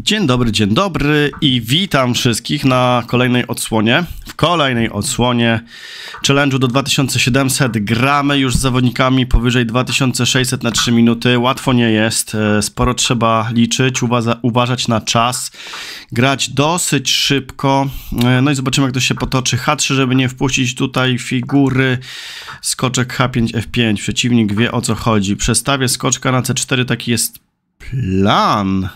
Dzień dobry, dzień dobry i witam wszystkich na kolejnej odsłonie. W kolejnej odsłonie challenge'u do 2700 gramy już z zawodnikami powyżej 2600 na 3 minuty. Łatwo nie jest, e, sporo trzeba liczyć, uważać na czas, grać dosyć szybko. E, no i zobaczymy jak to się potoczy. H3, żeby nie wpuścić tutaj figury skoczek H5, F5. Przeciwnik wie o co chodzi. Przestawię skoczka na C4, taki jest plan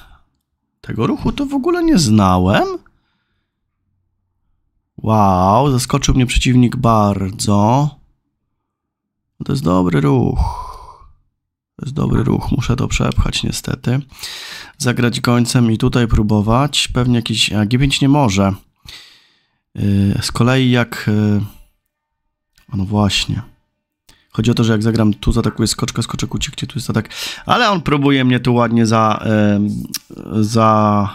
tego ruchu to w ogóle nie znałem. Wow, zaskoczył mnie przeciwnik bardzo. To jest dobry ruch. To jest dobry ruch, muszę to przepchać niestety. Zagrać końcem i tutaj próbować. Pewnie jakiś... A, G5 nie może. Y, z kolei jak... Y, no właśnie. Chodzi o to, że jak zagram tu, zaatakuję skoczka, skoczek ucieknie, tu jest atak. Ale on próbuje mnie tu ładnie za... za...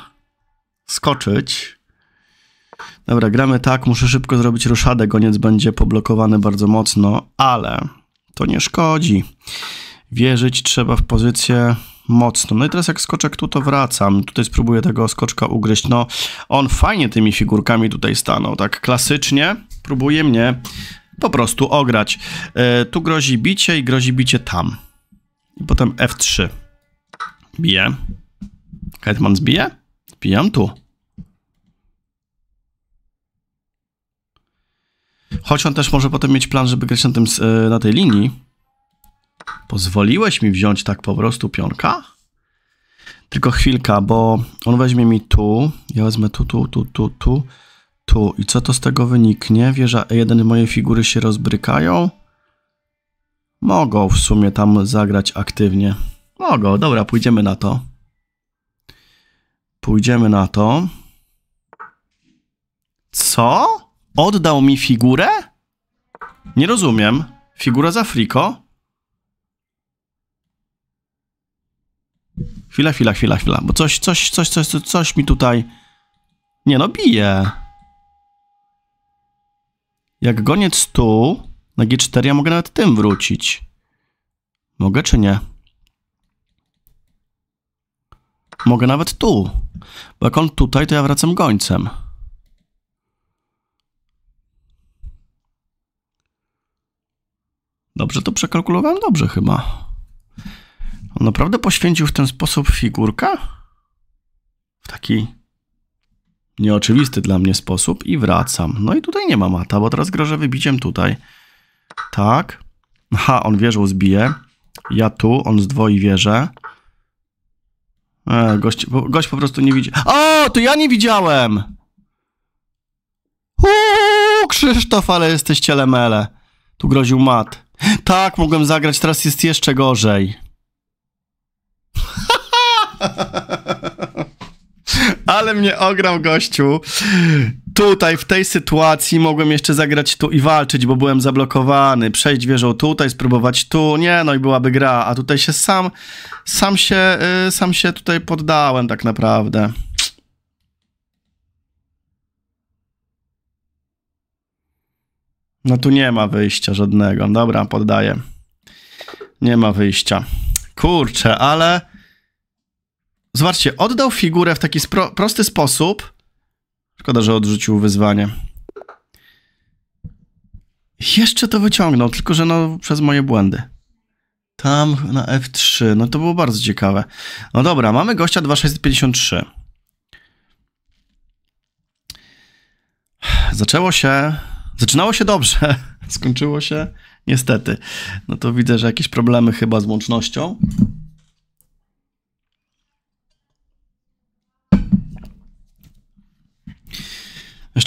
skoczyć. Dobra, gramy tak, muszę szybko zrobić ruszadę, goniec będzie poblokowany bardzo mocno, ale to nie szkodzi. Wierzyć trzeba w pozycję mocno. No i teraz jak skoczek tu, to wracam. Tutaj spróbuję tego skoczka ugryźć. No, on fajnie tymi figurkami tutaj stanął, tak klasycznie. Próbuje mnie po prostu ograć. E, tu grozi bicie i grozi bicie tam. I potem F3. Bije. Hetman zbije? Zbijam tu. Choć on też może potem mieć plan, żeby grać na, tym, e, na tej linii. Pozwoliłeś mi wziąć tak po prostu pionka? Tylko chwilka, bo on weźmie mi tu, ja wezmę tu, tu, tu, tu, tu tu. I co to z tego wyniknie? Wieża E1 moje figury się rozbrykają? Mogą w sumie tam zagrać aktywnie. Mogą, dobra, pójdziemy na to. Pójdziemy na to. Co? Oddał mi figurę? Nie rozumiem. Figura za Frico? Chwila, chwila, chwila, chwila, bo coś, coś, coś, coś, coś mi tutaj... Nie no, bije. Jak goniec tu, na G4, ja mogę nawet tym wrócić. Mogę czy nie? Mogę nawet tu. Bo jak on tutaj, to ja wracam gońcem. Dobrze to przekalkulowałem? Dobrze chyba. On naprawdę poświęcił w ten sposób figurkę? W taki nieoczywisty dla mnie sposób i wracam. No i tutaj nie ma mata, bo teraz grożę wybiciem tutaj. Tak. ha on wieżą zbije. Ja tu, on zdwoi wieżę. E, gość, gość po prostu nie widzi. O, to ja nie widziałem! Uuu, Krzysztof, ale jesteś cielemele. Tu groził mat. Tak, mogłem zagrać, teraz jest jeszcze gorzej. Ale mnie ograł gościu. Tutaj, w tej sytuacji mogłem jeszcze zagrać tu i walczyć, bo byłem zablokowany. Przejść wieżą tutaj, spróbować tu. Nie, no i byłaby gra. A tutaj się sam, sam się, yy, sam się tutaj poddałem tak naprawdę. No tu nie ma wyjścia żadnego. Dobra, poddaję. Nie ma wyjścia. Kurczę, ale... Zobaczcie, oddał figurę w taki prosty sposób. Szkoda, że odrzucił wyzwanie. Jeszcze to wyciągnął, tylko że no przez moje błędy. Tam na F3, no to było bardzo ciekawe. No dobra, mamy gościa 2653. Zaczęło się, zaczynało się dobrze, skończyło się niestety. No to widzę, że jakieś problemy chyba z łącznością.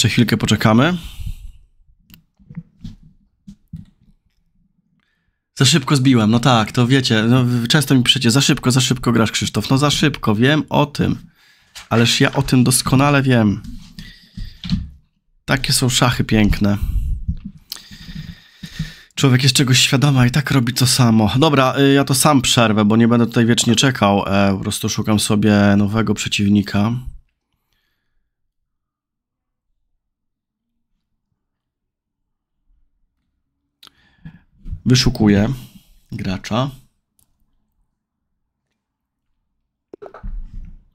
Jeszcze chwilkę poczekamy. Za szybko zbiłem, no tak, to wiecie, no, często mi przecie, za szybko, za szybko grasz Krzysztof, no za szybko, wiem o tym, ależ ja o tym doskonale wiem. Takie są szachy piękne. Człowiek jest czegoś świadoma i tak robi to samo. Dobra, y, ja to sam przerwę, bo nie będę tutaj wiecznie czekał. E, po prostu szukam sobie nowego przeciwnika. Wyszukuję gracza.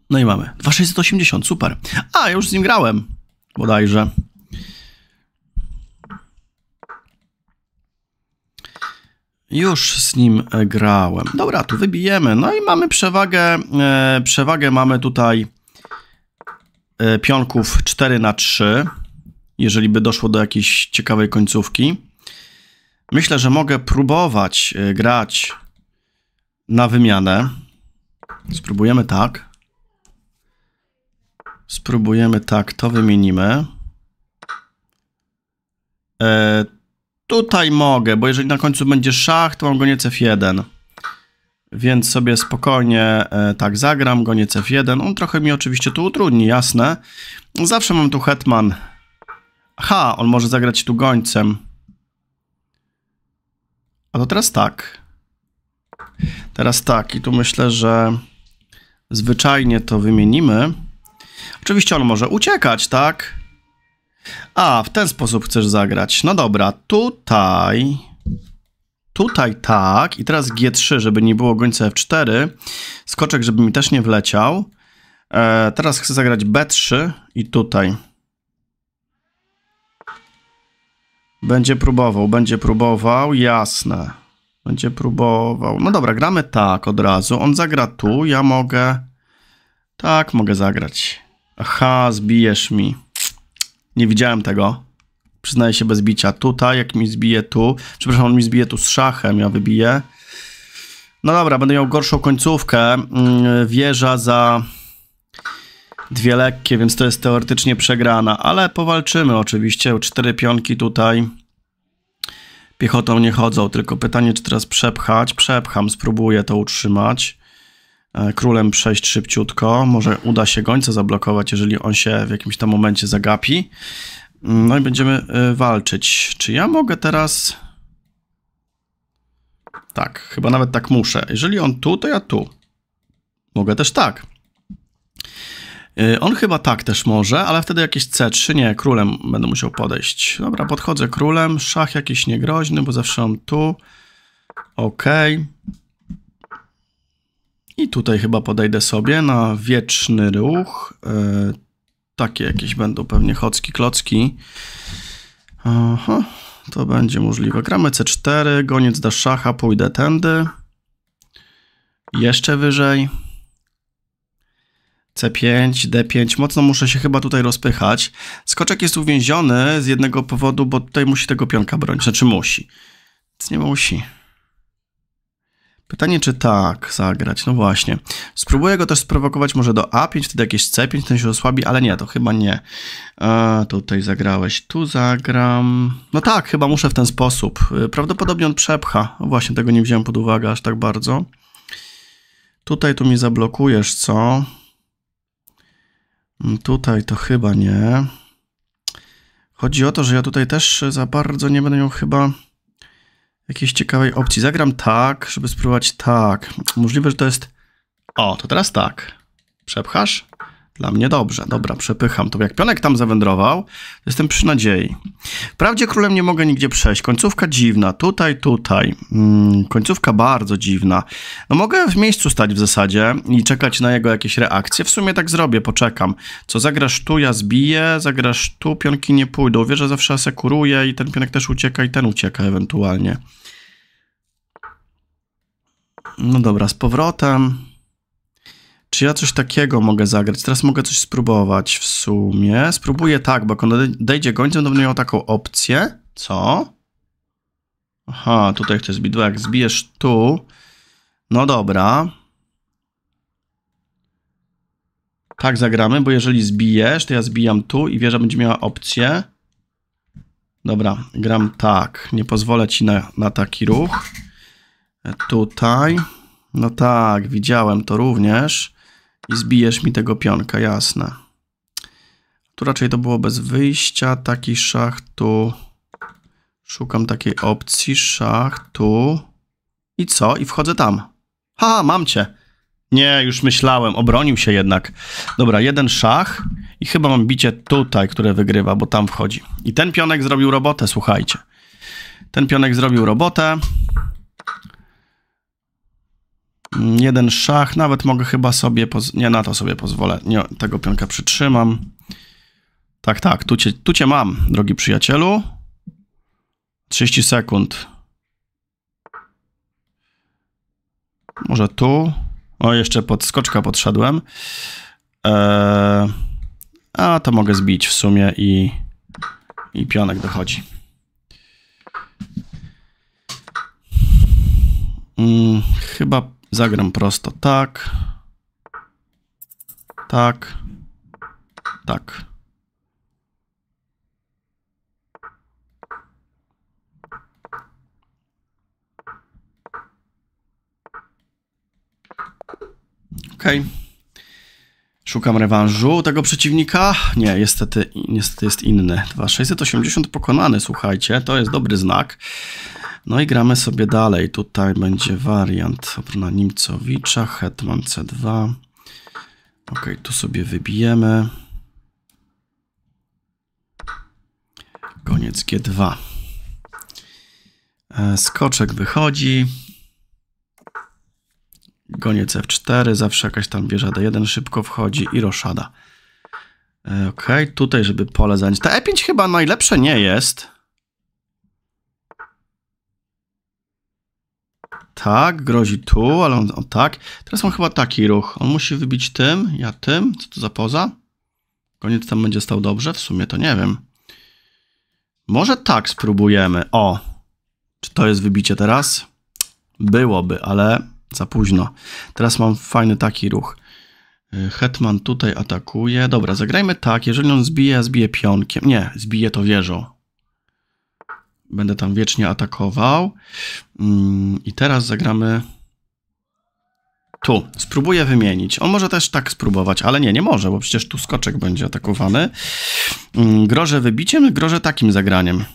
No i mamy. 2680, super. A, ja już z nim grałem. Bodajże. Już z nim e, grałem. Dobra, tu wybijemy. No i mamy przewagę. E, przewagę mamy tutaj e, pionków 4 na 3. Jeżeli by doszło do jakiejś ciekawej końcówki. Myślę, że mogę próbować e, grać na wymianę. Spróbujemy tak. Spróbujemy tak, to wymienimy. E, tutaj mogę, bo jeżeli na końcu będzie szach, to mam goniec F1. Więc sobie spokojnie e, tak zagram, goniec F1. On trochę mi oczywiście tu utrudni, jasne. Zawsze mam tu hetman. Aha, on może zagrać tu gońcem. A to teraz tak. Teraz tak, i tu myślę, że zwyczajnie to wymienimy. Oczywiście on może uciekać, tak? A, w ten sposób chcesz zagrać. No dobra, tutaj... Tutaj tak, i teraz G3, żeby nie było gońca F4. Skoczek, żeby mi też nie wleciał. E, teraz chcę zagrać B3 i tutaj. Będzie próbował, będzie próbował, jasne. Będzie próbował. No dobra, gramy tak od razu. On zagra tu, ja mogę... Tak, mogę zagrać. Aha, zbijesz mi. Nie widziałem tego. Przyznaję się bez bicia. Tutaj, jak mi zbije tu... Przepraszam, on mi zbije tu z szachem, ja wybiję. No dobra, będę miał gorszą końcówkę. Mm, wieża za dwie lekkie, więc to jest teoretycznie przegrana, ale powalczymy oczywiście. Cztery pionki tutaj piechotą nie chodzą, tylko pytanie, czy teraz przepchać. Przepcham, spróbuję to utrzymać. E, królem przejść szybciutko. Może uda się gońca zablokować, jeżeli on się w jakimś tam momencie zagapi. Mm, no i będziemy e, walczyć. Czy ja mogę teraz... Tak, chyba nawet tak muszę. Jeżeli on tu, to ja tu. Mogę też tak. Y, on chyba tak też może, ale wtedy jakieś C3, nie, królem będę musiał podejść. Dobra, podchodzę królem, szach jakiś niegroźny, bo zawsze mam tu. Okej. Okay. I tutaj chyba podejdę sobie na wieczny ruch. Y, takie jakieś będą pewnie chocki, klocki. Aha, to będzie możliwe. Gramy C4, goniec da szacha, pójdę tędy. Jeszcze wyżej. C5, D5, mocno muszę się chyba tutaj rozpychać. Skoczek jest uwięziony z jednego powodu, bo tutaj musi tego pionka bronić, znaczy musi. Więc nie musi. Pytanie, czy tak zagrać? No właśnie. Spróbuję go też sprowokować może do A5, wtedy jakieś C5, ten się osłabi, ale nie, to chyba nie. E, tutaj zagrałeś, tu zagram. No tak, chyba muszę w ten sposób. E, prawdopodobnie on przepcha. No właśnie, tego nie wziąłem pod uwagę aż tak bardzo. Tutaj tu mi zablokujesz, co? Mm, tutaj to chyba nie. Chodzi o to, że ja tutaj też za bardzo nie będę miał chyba jakiejś ciekawej opcji. Zagram tak, żeby spróbować tak. Możliwe, że to jest... O, to teraz tak. Przepchasz? Dla mnie dobrze. Tak. Dobra, przepycham to. Jak pionek tam zawędrował, jestem przy nadziei. Wprawdzie królem nie mogę nigdzie przejść. Końcówka dziwna. Tutaj, tutaj. Mm, końcówka bardzo dziwna. No mogę w miejscu stać w zasadzie i czekać na jego jakieś reakcje. W sumie tak zrobię, poczekam. Co zagrasz tu, ja zbiję. Zagrasz tu, pionki nie pójdą. Wierzę zawsze asekuruje i ten pionek też ucieka i ten ucieka ewentualnie. No dobra, z powrotem. Czy ja coś takiego mogę zagrać? Teraz mogę coś spróbować w sumie. Spróbuję tak, bo jak on dojdzie gońcem, to będę miał taką opcję. Co? Aha, tutaj chcę zbić. Jak zbijesz tu... No dobra. Tak zagramy, bo jeżeli zbijesz, to ja zbijam tu i wieża będzie miała opcję. Dobra, gram tak. Nie pozwolę ci na, na taki ruch. E, tutaj. No tak, widziałem to również i zbijesz mi tego pionka, jasne. Tu raczej to było bez wyjścia, taki szach tu. Szukam takiej opcji, szach tu. I co? I wchodzę tam. Ha, mam cię. Nie, już myślałem, obronił się jednak. Dobra, jeden szach i chyba mam bicie tutaj, które wygrywa, bo tam wchodzi. I ten pionek zrobił robotę, słuchajcie. Ten pionek zrobił robotę. Jeden szach, nawet mogę chyba sobie, nie na to sobie pozwolę, nie, tego pionka przytrzymam. Tak, tak, tu cię, tu cię mam, drogi przyjacielu. 30 sekund. Może tu. O, jeszcze pod skoczka podszedłem. Eee, a to mogę zbić w sumie i, i pionek dochodzi. Mm, chyba Zagram prosto tak. Tak. Tak. Okay. Szukam rewanżu tego przeciwnika. Nie, niestety, niestety jest inny. 2680 pokonany, słuchajcie, to jest dobry znak. No i gramy sobie dalej. Tutaj będzie wariant obrona Nimcowicza, Hetman C2. Ok, tu sobie wybijemy. Koniec G2. E, skoczek wychodzi. Goniec F4, zawsze jakaś tam wieża D1 szybko wchodzi i roszada. E, ok, tutaj żeby pole zająć. Ta E5 chyba najlepsze nie jest. tak, grozi tu, ale on, on tak. Teraz mam chyba taki ruch. On musi wybić tym, ja tym. Co to za poza? Koniec tam będzie stał dobrze? W sumie to nie wiem. Może tak spróbujemy. O! Czy to jest wybicie teraz? Byłoby, ale za późno. Teraz mam fajny taki ruch. Y, Hetman tutaj atakuje. Dobra, zagrajmy tak. Jeżeli on zbije, ja zbiję pionkiem. Nie, zbije to wieżą. Będę tam wiecznie atakował. Mm, I teraz zagramy tu. Spróbuję wymienić. On może też tak spróbować, ale nie, nie może, bo przecież tu skoczek będzie atakowany. Mm, grożę wybiciem, grożę takim zagraniem.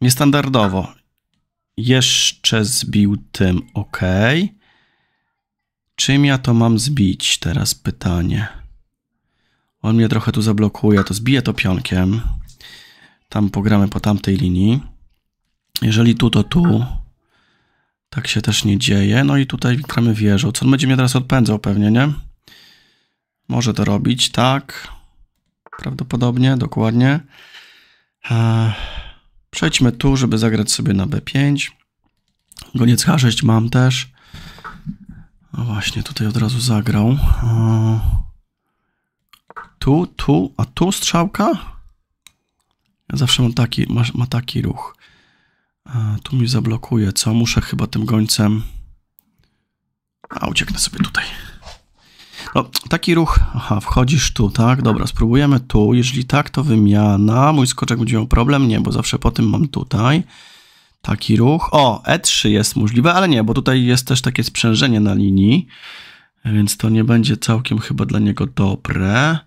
Niestandardowo. Jeszcze zbił tym, ok. Czym ja to mam zbić? Teraz pytanie. On mnie trochę tu zablokuje, to zbije to pionkiem. Tam pogramy po tamtej linii. Jeżeli tu, to tu. Tak się też nie dzieje. No i tutaj gramy wieżą. Co on będzie mnie teraz odpędzał pewnie, nie? Może to robić, tak. Prawdopodobnie, dokładnie. E, przejdźmy tu, żeby zagrać sobie na B5. Goniec H6 mam też. No właśnie, tutaj od razu zagrał. E, tu, tu, a tu strzałka? Zawsze ma taki, ma, ma taki ruch. A, e, tu mi zablokuje, co? Muszę chyba tym gońcem... A, ucieknę sobie tutaj. No, taki ruch... Aha, wchodzisz tu, tak? Dobra, spróbujemy tu. Jeżeli tak, to wymiana. Mój skoczek będzie miał problem? Nie, bo zawsze po tym mam tutaj. Taki ruch. O, E3 jest możliwe, ale nie, bo tutaj jest też takie sprzężenie na linii. Więc to nie będzie całkiem chyba dla niego dobre.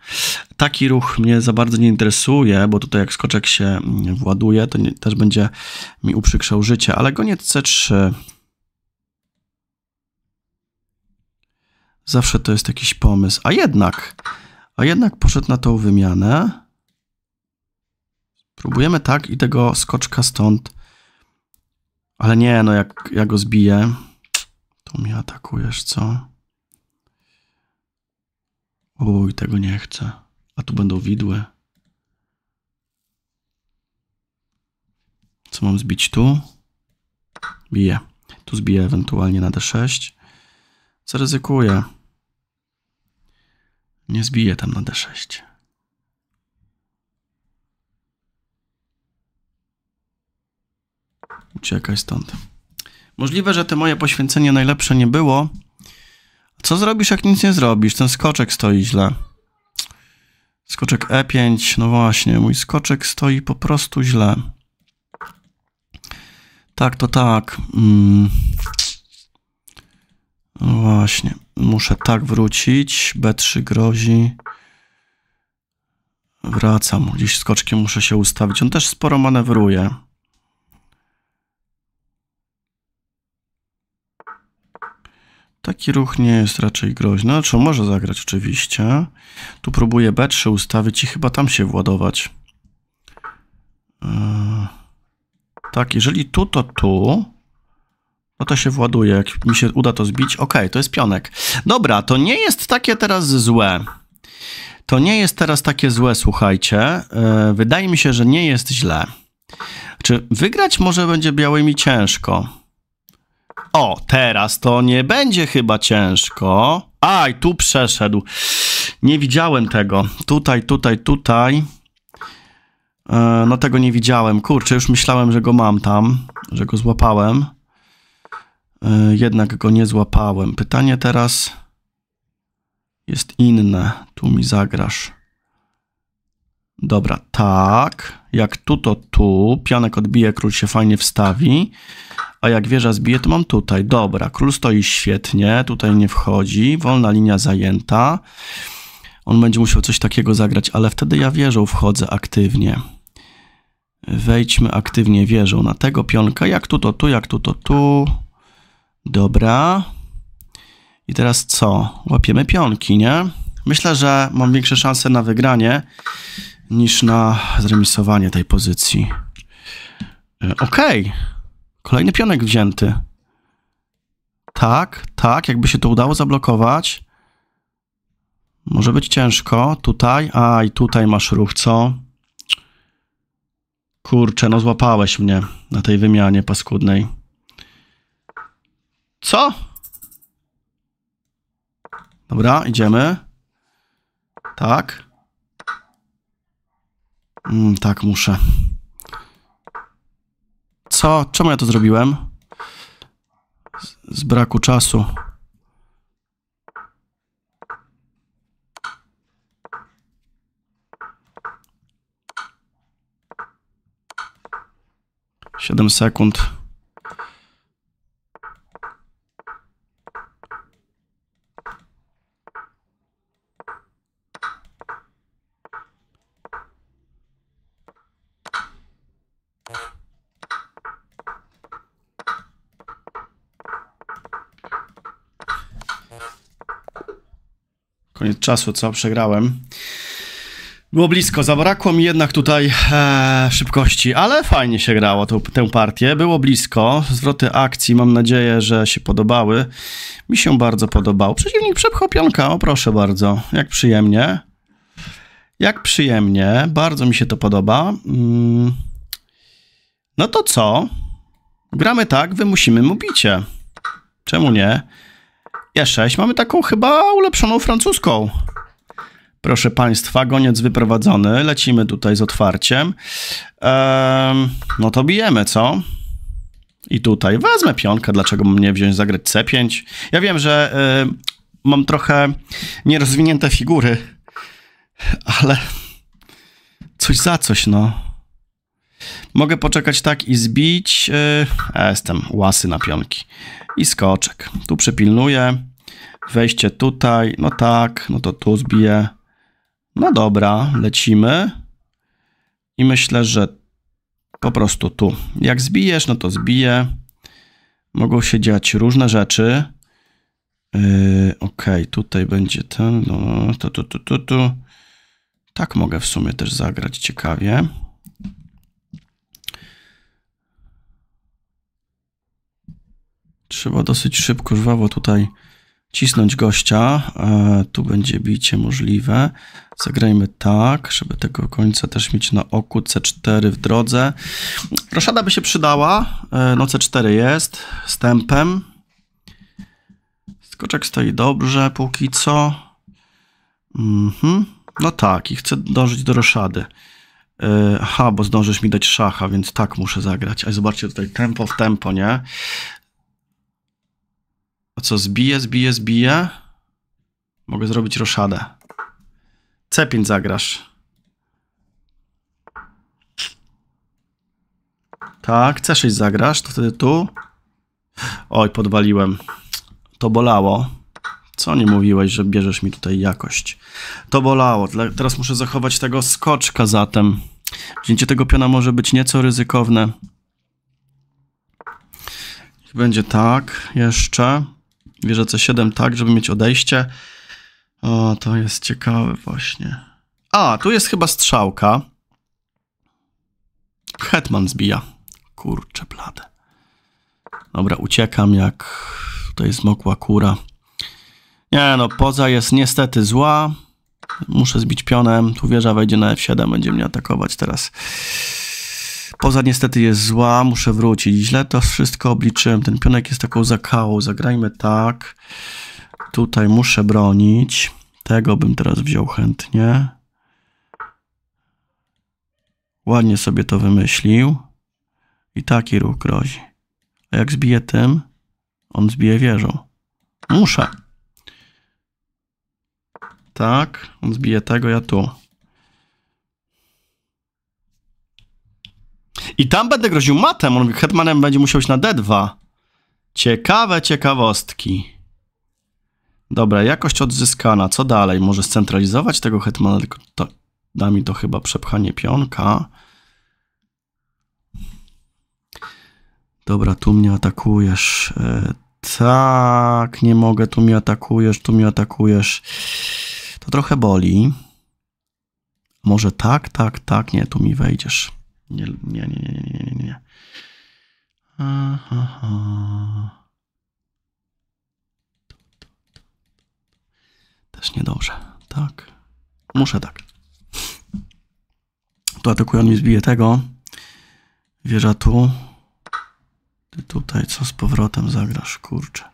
Taki ruch mnie za bardzo nie interesuje, bo tutaj jak skoczek się mm, właduje, to nie, też będzie mi uprzykrzał życie. Ale goniec C3. Zawsze to jest jakiś pomysł. A jednak, a jednak poszedł na tą wymianę. Próbujemy tak i tego skoczka stąd. Ale nie, no jak ja go zbiję, to mnie atakujesz, co? Oj, tego nie chcę. A tu będą widły. Co mam zbić tu? Biję. Tu zbiję ewentualnie na d6. Zaryzykuję. Nie zbiję tam na d6. Uciekaj stąd. Możliwe, że te moje poświęcenie najlepsze nie było, co zrobisz, jak nic nie zrobisz? Ten skoczek stoi źle. Skoczek E5, no właśnie, mój skoczek stoi po prostu źle. Tak, to tak. Mm. No właśnie, muszę tak wrócić. B3 grozi. Wracam, gdzieś skoczkiem muszę się ustawić. On też sporo manewruje. Taki ruch nie jest raczej groźny, czy może zagrać oczywiście. Tu próbuję B3 ustawić i chyba tam się władować. E, tak, jeżeli tu, to tu. No to się właduje, jak mi się uda to zbić. Ok, to jest pionek. Dobra, to nie jest takie teraz złe. To nie jest teraz takie złe, słuchajcie. E, wydaje mi się, że nie jest źle. Czy wygrać może będzie białymi ciężko? O, teraz to nie będzie chyba ciężko. Aj, tu przeszedł. Nie widziałem tego. Tutaj, tutaj, tutaj. E, no tego nie widziałem. Kurczę, już myślałem, że go mam tam, że go złapałem. E, jednak go nie złapałem. Pytanie teraz jest inne. Tu mi zagrasz. Dobra, tak. Jak tu, to tu. Pianek odbije, król się fajnie wstawi a jak wieża zbije, to mam tutaj. Dobra, król stoi świetnie, tutaj nie wchodzi, wolna linia zajęta. On będzie musiał coś takiego zagrać, ale wtedy ja wieżą wchodzę aktywnie. Wejdźmy aktywnie wieżą na tego pionka. Jak tu, to tu, jak tu, to tu. Dobra. I teraz co? Łapiemy pionki, nie? Myślę, że mam większe szanse na wygranie niż na zremisowanie tej pozycji. E, okej. Okay. Kolejny pionek wzięty. Tak, tak, jakby się to udało zablokować. Może być ciężko. Tutaj, a i tutaj masz ruch, co? Kurczę, no złapałeś mnie na tej wymianie paskudnej. Co? Dobra, idziemy. Tak. Mm, tak, muszę co? Czemu ja to zrobiłem? Z, z braku czasu. Siedem sekund. koniec y, czasu, co przegrałem. Było blisko, zabrakło mi jednak tutaj e, szybkości, ale fajnie się grało tą, tę partię. Było blisko, zwroty akcji, mam nadzieję, że się podobały. Mi się bardzo podobał. Przeciwnik przepchał pionka, o proszę bardzo, jak przyjemnie. Jak przyjemnie, bardzo mi się to podoba. Mm. No to co? Gramy tak, wymusimy mu bicie. Czemu nie? e Mamy taką chyba ulepszoną francuską. Proszę Państwa, goniec wyprowadzony. Lecimy tutaj z otwarciem. Ehm, no to bijemy, co? I tutaj wezmę pionkę. Dlaczego mnie wziąć, zagrać C5? Ja wiem, że y, mam trochę nierozwinięte figury, ale coś za coś, no. Mogę poczekać tak i zbić. Y, jestem łasy na pionki i skoczek. Tu przypilnuję. Wejście tutaj. No tak, no to tu zbiję. No dobra, lecimy. I myślę, że po prostu tu. Jak zbijesz, no to zbiję. Mogą się dziać różne rzeczy. Yy, ok, tutaj będzie ten, no, to, to, to, to, to. Tak mogę w sumie też zagrać ciekawie. Trzeba dosyć szybko, żwawo tutaj cisnąć gościa. E, tu będzie bicie możliwe. Zagrajmy tak, żeby tego końca też mieć na oku. C4 w drodze. Roszada by się przydała. E, no C4 jest. Z tempem. Skoczek stoi dobrze póki co. Mhm. No tak, i chcę dążyć do roszady. E, aha, bo zdążysz mi dać szacha, więc tak muszę zagrać. A zobaczcie tutaj tempo w tempo, nie? To co, zbije, zbije, zbije? Mogę zrobić roszadę. C5 zagrasz. Tak, C6 zagrasz, to wtedy tu. Oj, podwaliłem. To bolało. Co nie mówiłeś, że bierzesz mi tutaj jakość? To bolało. Teraz muszę zachować tego skoczka zatem. Wzięcie tego piona może być nieco ryzykowne. będzie tak jeszcze. Wierzę, C7 tak, żeby mieć odejście. O, to jest ciekawe właśnie. A, tu jest chyba strzałka. Hetman zbija. Kurczę blade. Dobra, uciekam jak tutaj zmokła kura. Nie no, poza jest niestety zła. Muszę zbić pionem. Tu wieża wejdzie na F7, będzie mnie atakować teraz. Poza niestety jest zła, muszę wrócić. Źle to wszystko obliczyłem. Ten pionek jest taką zakałą. Zagrajmy tak. Tutaj muszę bronić. Tego bym teraz wziął chętnie. Ładnie sobie to wymyślił. I taki ruch grozi. A jak zbije tym, on zbije wieżą. Muszę. Tak, on zbije tego, ja tu. I tam będę groził matem. On mówi, hetmanem będzie musiał iść na D2. Ciekawe ciekawostki. Dobra, jakość odzyskana. Co dalej? Może scentralizować tego hetmana, tylko to da mi to chyba przepchanie pionka. Dobra, tu mnie atakujesz. E, tak, nie mogę, tu mnie atakujesz, tu mnie atakujesz. To trochę boli. Może tak, tak, tak, nie, tu mi wejdziesz. Nie, nie, nie, nie, nie, nie, nie, aha. Też niedobrze. Tak. Muszę tak. Tu atakuje, on mi zbije tego. Wieża tu. Ty tutaj co z powrotem zagrasz, kurczę.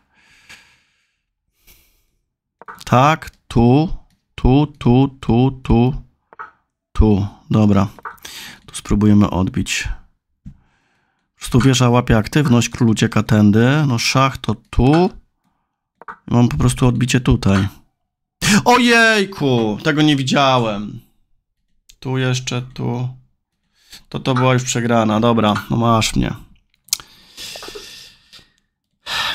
Tak, tu, tu, tu, tu, tu, tu. Dobra. Tu spróbujemy odbić. Po prostu wieża łapie aktywność, król ucieka tędy. No szach to tu. Mam po prostu odbicie tutaj. Ojejku! Tego nie widziałem. Tu jeszcze, tu. To to była już przegrana. Dobra, no masz mnie.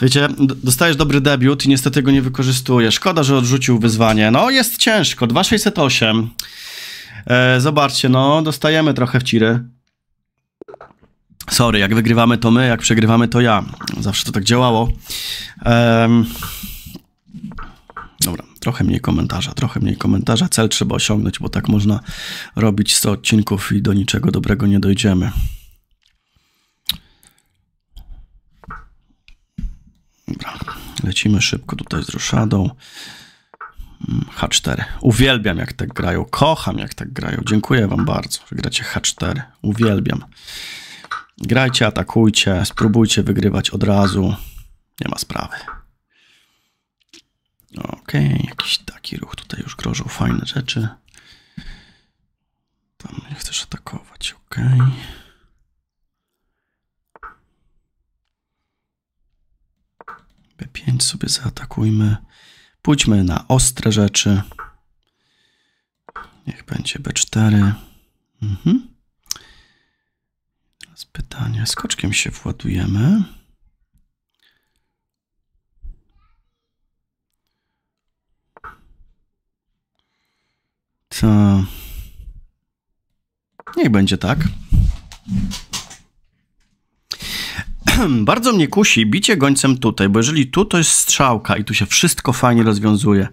Wiecie, dostajesz dobry debiut i niestety go nie wykorzystujesz. Szkoda, że odrzucił wyzwanie. No, jest ciężko. 2608. E, zobaczcie, no, dostajemy trochę w ciry. Sorry, jak wygrywamy to my, jak przegrywamy to ja. Zawsze to tak działało. Ehm... Dobra, trochę mniej komentarza, trochę mniej komentarza. Cel trzeba osiągnąć, bo tak można robić 100 odcinków i do niczego dobrego nie dojdziemy. Dobra, lecimy szybko tutaj z ruszadą. H4. Uwielbiam, jak tak grają. Kocham, jak tak grają. Dziękuję wam bardzo, że gracie H4. Uwielbiam. Grajcie, atakujcie, spróbujcie wygrywać od razu. Nie ma sprawy. Okej, okay, jakiś taki ruch. Tutaj już grożą fajne rzeczy. Tam nie chcesz atakować, okej. Okay. B5 sobie zaatakujmy. Pójdźmy na ostre rzeczy. Niech będzie B4. Mhm. Teraz pytanie, skoczkiem się władujemy. To... Niech będzie tak. bardzo mnie kusi bicie gońcem tutaj, bo jeżeli tu to jest strzałka i tu się wszystko fajnie rozwiązuje.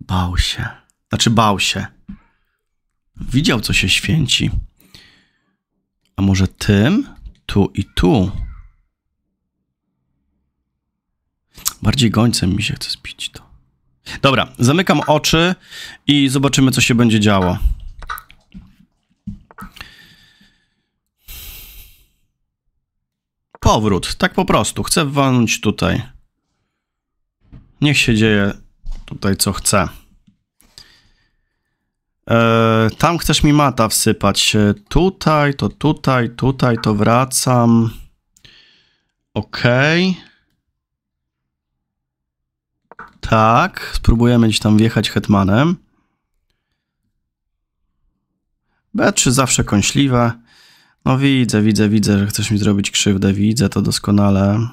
Bał się. Znaczy bał się. Widział, co się święci. A może tym? Tu i tu. Bardziej gońcem mi się chce zbić to. Dobra, zamykam oczy i zobaczymy, co się będzie działo. powrót, tak po prostu. Chcę walnąć tutaj. Niech się dzieje tutaj, co chce. E, tam chcesz mi mata wsypać. E, tutaj, to tutaj, tutaj, to wracam. Okej. Okay. Tak, spróbujemy gdzieś tam wjechać hetmanem. B3 zawsze kąśliwe. No widzę, widzę, widzę, że chcesz mi zrobić krzywdę. Widzę to doskonale.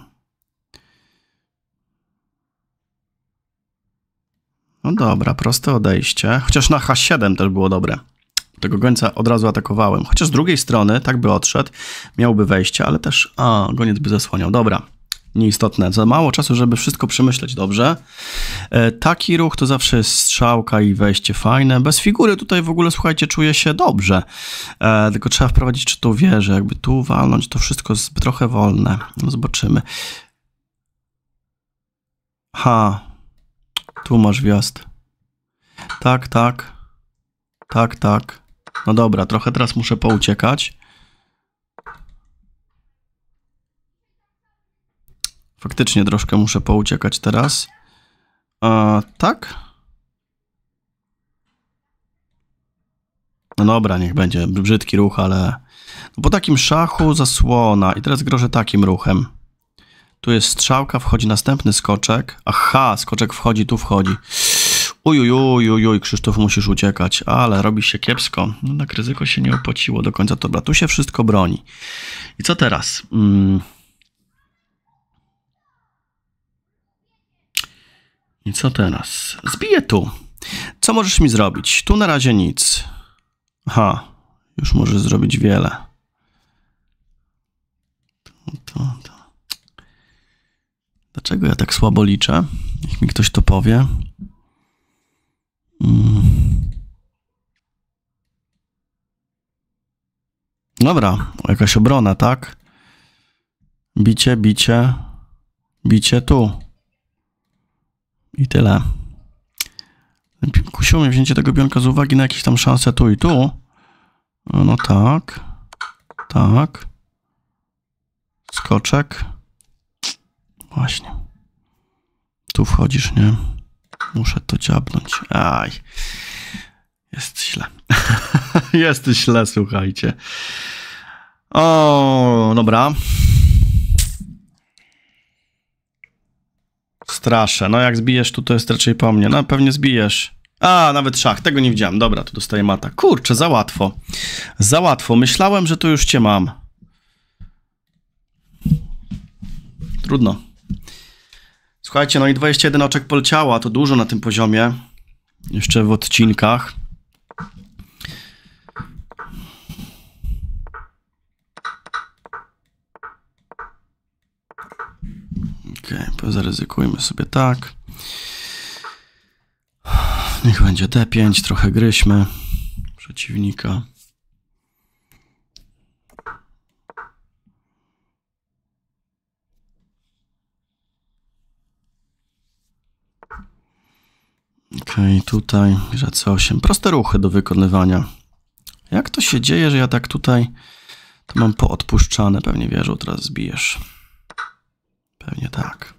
No dobra, proste odejście. Chociaż na H7 też było dobre. Tego gońca od razu atakowałem. Chociaż z drugiej strony, tak by odszedł, miałby wejście, ale też... A, goniec by zasłaniał. Dobra nieistotne. Za mało czasu, żeby wszystko przemyśleć dobrze. E, taki ruch to zawsze jest strzałka i wejście fajne. Bez figury tutaj w ogóle, słuchajcie, czuję się dobrze. E, tylko trzeba wprowadzić czy tu wieżę, jakby tu walnąć, to wszystko jest trochę wolne. No, zobaczymy. Ha, tu masz wjazd. Tak, tak. Tak, tak. No dobra, trochę teraz muszę pouciekać. Faktycznie troszkę muszę pouciekać teraz. A, tak? No dobra, niech będzie brzydki ruch, ale... No po takim szachu zasłona i teraz grożę takim ruchem. Tu jest strzałka, wchodzi następny skoczek. Aha, skoczek wchodzi, tu wchodzi. Ujujujujuj, Krzysztof, musisz uciekać, ale robi się kiepsko. No tak ryzyko się nie opłaciło do końca. Dobra, tu się wszystko broni. I co teraz? Mm. I co teraz? Zbiję tu. Co możesz mi zrobić? Tu na razie nic. Ha, już możesz zrobić wiele. To, to, to. Dlaczego ja tak słabo liczę? Niech mi ktoś to powie. Mm. Dobra, jakaś obrona, tak? Bicie, bicie, bicie tu. I tyle. Kusiło mnie wzięcie tego bionka z uwagi na jakieś tam szanse tu i tu. No tak. Tak. Skoczek. Właśnie. Tu wchodzisz, nie? Muszę to dziabnąć. Aj. Jest źle. Jest źle, słuchajcie. O, dobra. Straszę. No jak zbijesz tu, to jest raczej po mnie. No pewnie zbijesz. A, nawet szach, tego nie widziałem. Dobra, tu dostaję mata. Kurczę, za łatwo. Za łatwo. Myślałem, że tu już cię mam. Trudno. Słuchajcie, no i 21 oczek poleciała, to dużo na tym poziomie. Jeszcze w odcinkach. okay, zaryzykujmy sobie tak. Niech będzie D5, trochę gryźmy przeciwnika. Okej, okay, tutaj grze C8. Proste ruchy do wykonywania. Jak to się dzieje, że ja tak tutaj to mam poodpuszczane? Pewnie wieżą teraz zbijesz. Pewnie tak.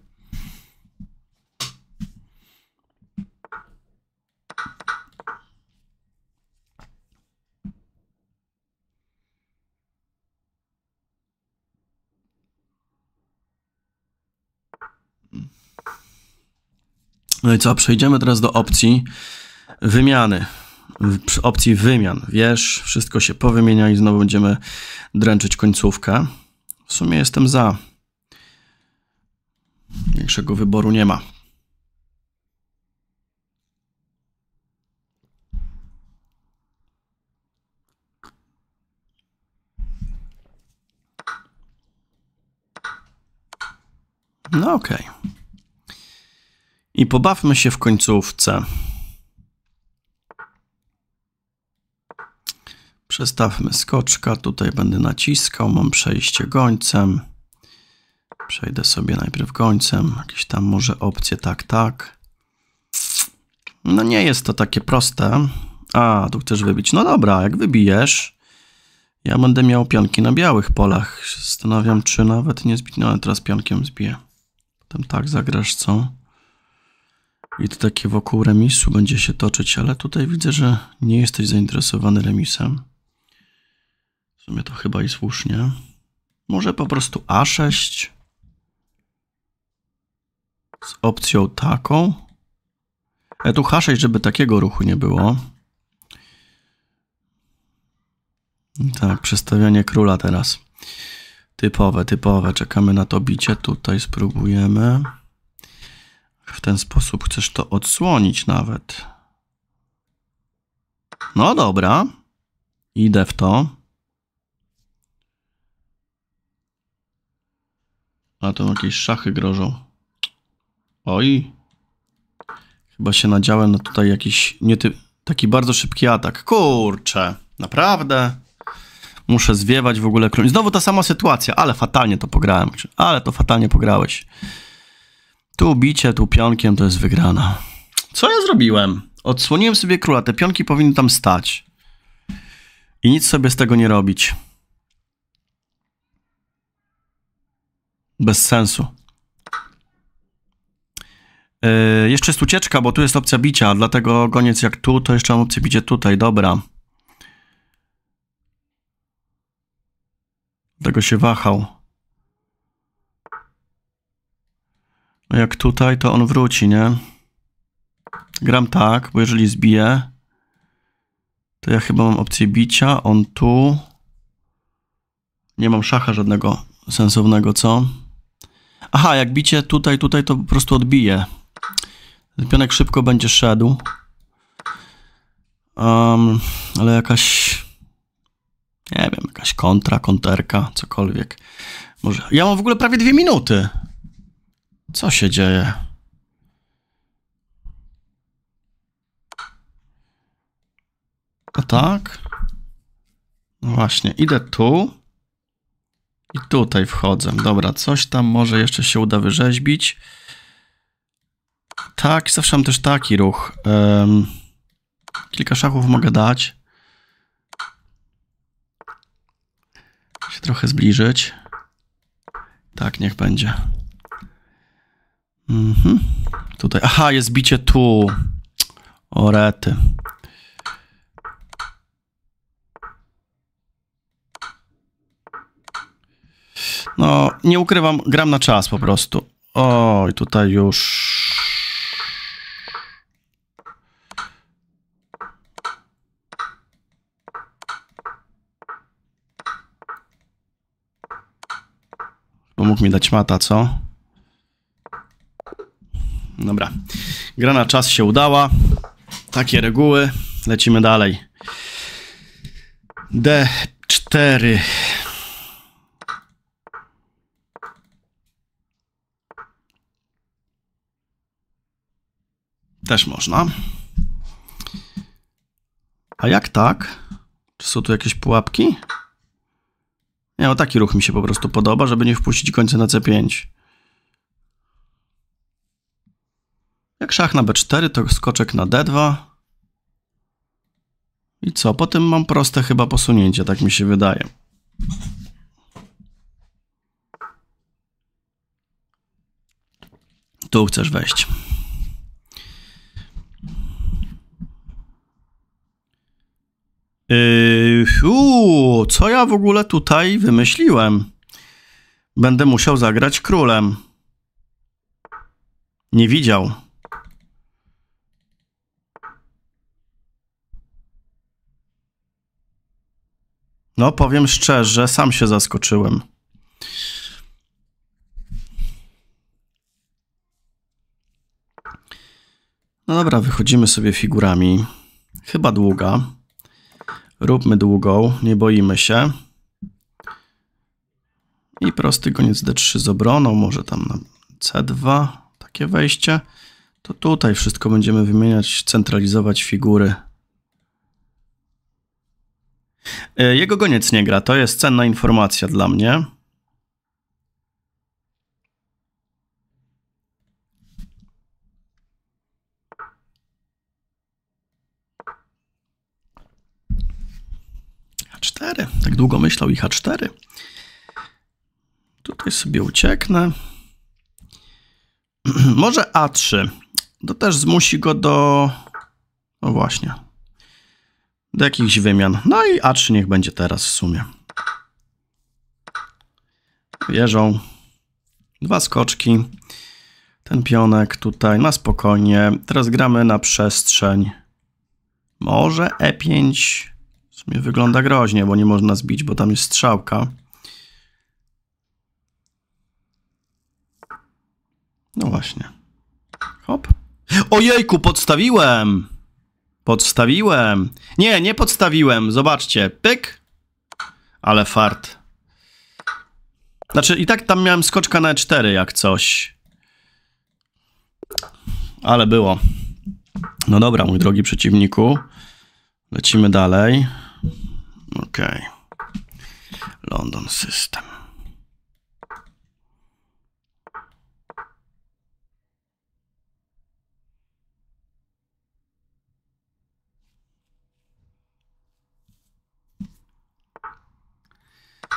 No i co, przejdziemy teraz do opcji wymiany. opcji wymian, wiesz, wszystko się powymienia i znowu będziemy dręczyć końcówkę. W sumie jestem za. Większego wyboru nie ma. No okej. Okay. I pobawmy się w końcówce. Przestawmy skoczka, tutaj będę naciskał, mam przejście gońcem. Przejdę sobie najpierw końcem. Jakieś tam może opcje tak, tak. No nie jest to takie proste. A, tu chcesz wybić. No dobra, jak wybijesz, ja będę miał pionki na białych polach. Zastanawiam, czy nawet nie zbić. No ale teraz pionkiem zbiję. Potem tak zagrasz, co? I to takie wokół remisu będzie się toczyć, ale tutaj widzę, że nie jesteś zainteresowany remisem. W sumie to chyba i słusznie. Może po prostu A6? z opcją taką. Ja tu haszeć, żeby takiego ruchu nie było. Tak, przestawianie króla teraz. Typowe, typowe. Czekamy na to bicie. Tutaj spróbujemy. W ten sposób chcesz to odsłonić nawet. No dobra. Idę w to. A tam jakieś szachy grożą. Oj. Chyba się nadziałem na tutaj jakiś nietyp... taki bardzo szybki atak. Kurczę, naprawdę. Muszę zwiewać w ogóle krąg. Znowu ta sama sytuacja, ale fatalnie to pograłem. Ale to fatalnie pograłeś. Tu bicie, tu pionkiem, to jest wygrana. Co ja zrobiłem? Odsłoniłem sobie króla, te pionki powinny tam stać. I nic sobie z tego nie robić. Bez sensu. Y, jeszcze jest ucieczka, bo tu jest opcja bicia, dlatego koniec jak tu, to jeszcze mam opcję bicia tutaj, dobra. Tego się wahał. No jak tutaj, to on wróci, nie? Gram tak, bo jeżeli zbiję, to ja chyba mam opcję bicia, on tu. Nie mam szacha żadnego sensownego, co? Aha, jak bicie tutaj, tutaj, to po prostu odbije. Pionek szybko będzie szedł. Um, ale jakaś... Nie wiem, jakaś kontra, konterka, cokolwiek. Może... Ja mam w ogóle prawie dwie minuty. Co się dzieje? A tak. No właśnie, idę tu. I tutaj wchodzę. Dobra, coś tam może jeszcze się uda wyrzeźbić. Tak, zawsze mam też taki ruch. Um, kilka szachów mogę dać. Się trochę zbliżyć. Tak, niech będzie. Mhm. Tutaj. Aha, jest bicie tu. Orety. No, nie ukrywam, gram na czas po prostu. Oj, tutaj już Bo mógł mi dać mata, co? Dobra. Gra na czas się udała. Takie reguły. Lecimy dalej. D4. Też można. A jak tak? Czy są tu jakieś pułapki? Nie, o taki ruch mi się po prostu podoba, żeby nie wpuścić końca na C5. Jak szach na B4, to skoczek na D2. I co? Po tym mam proste chyba posunięcie, tak mi się wydaje. Tu chcesz wejść. Yy, co ja w ogóle tutaj wymyśliłem? Będę musiał zagrać królem. Nie widział. No, powiem szczerze, sam się zaskoczyłem. No dobra, wychodzimy sobie figurami. Chyba długa. Róbmy długą, nie boimy się. I prosty koniec D3 z obroną, może tam na C2, takie wejście. To tutaj wszystko będziemy wymieniać, centralizować figury. E, jego goniec nie gra, to jest cenna informacja dla mnie. Tak długo myślał i H4. Tutaj sobie ucieknę. Może A3. To też zmusi go do... No właśnie. Do jakichś wymian. No i A3 niech będzie teraz w sumie. Wieżą. Dwa skoczki. Ten pionek tutaj na spokojnie. Teraz gramy na przestrzeń. Może E5. W sumie wygląda groźnie, bo nie można zbić, bo tam jest strzałka. No właśnie. Hop. Ojejku, podstawiłem! Podstawiłem! Nie, nie podstawiłem, zobaczcie. Pyk! Ale fart. Znaczy, i tak tam miałem skoczka na E4 jak coś. Ale było. No dobra, mój drogi przeciwniku. Lecimy dalej. OK. London System.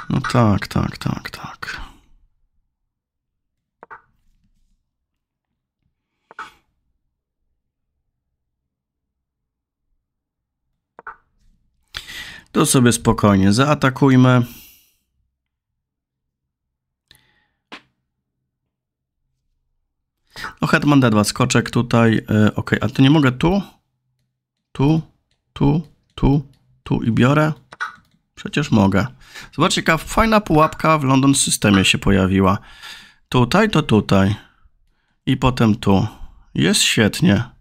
No tak, tak, tak, tak. To sobie spokojnie zaatakujmy. No Hetman D2, skoczek tutaj, yy, e, ok, ale to nie mogę tu, tu, tu, tu, tu i biorę? Przecież mogę. Zobaczcie, jaka fajna pułapka w London Systemie się pojawiła. Tutaj, to tutaj i potem tu. Jest świetnie.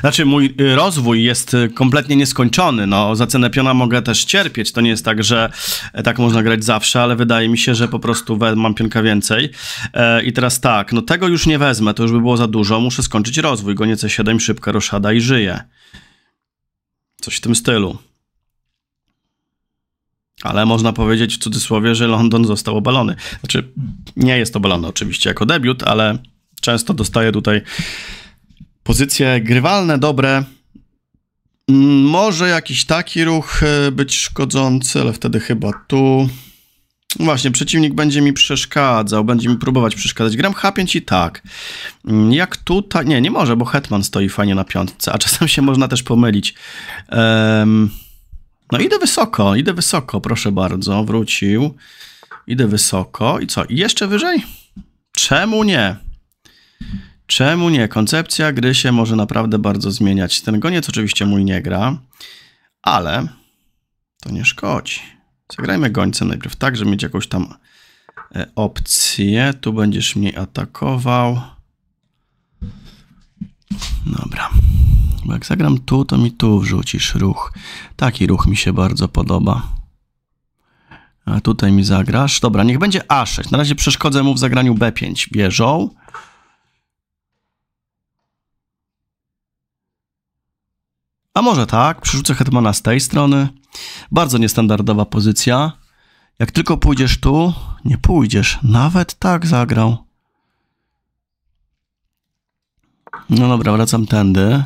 Znaczy, mój y, rozwój jest y, kompletnie nieskończony. No, za cenę piona mogę też cierpieć. To nie jest tak, że e, tak można grać zawsze, ale wydaje mi się, że po prostu mam pionka więcej. E, I teraz tak, no tego już nie wezmę, to już by było za dużo. Muszę skończyć rozwój. Gonię C7, szybka roszada i żyję. Coś w tym stylu. Ale można powiedzieć w cudzysłowie, że London został obalony. Znaczy, nie jest obalony oczywiście jako debiut, ale często dostaję tutaj pozycje grywalne, dobre. Może jakiś taki ruch e, być szkodzący, ale wtedy chyba tu. Właśnie, przeciwnik będzie mi przeszkadzał, będzie mi próbować przeszkadzać. Gram H5 i tak. Mm, jak tutaj... Nie, nie może, bo Hetman stoi fajnie na piątce, a czasem się można też pomylić. Um... No idę wysoko, idę wysoko, proszę bardzo, wrócił. Idę wysoko i co? I jeszcze wyżej? Czemu nie? Czemu nie? Koncepcja gry się może naprawdę bardzo zmieniać. Ten goniec oczywiście mój nie gra, ale to nie szkodzi. Zagrajmy gońcem najpierw tak, żeby mieć jakąś tam e, opcję. Tu będziesz mnie atakował. Dobra. Bo jak zagram tu, to mi tu wrzucisz ruch. Taki ruch mi się bardzo podoba. A tutaj mi zagrasz. Dobra, niech będzie A6. Na razie przeszkodzę mu w zagraniu B5. Wieżą. A może tak, przerzucę hetmana z tej strony. Bardzo niestandardowa pozycja. Jak tylko pójdziesz tu, nie pójdziesz. Nawet tak zagrał. No dobra, wracam tędy.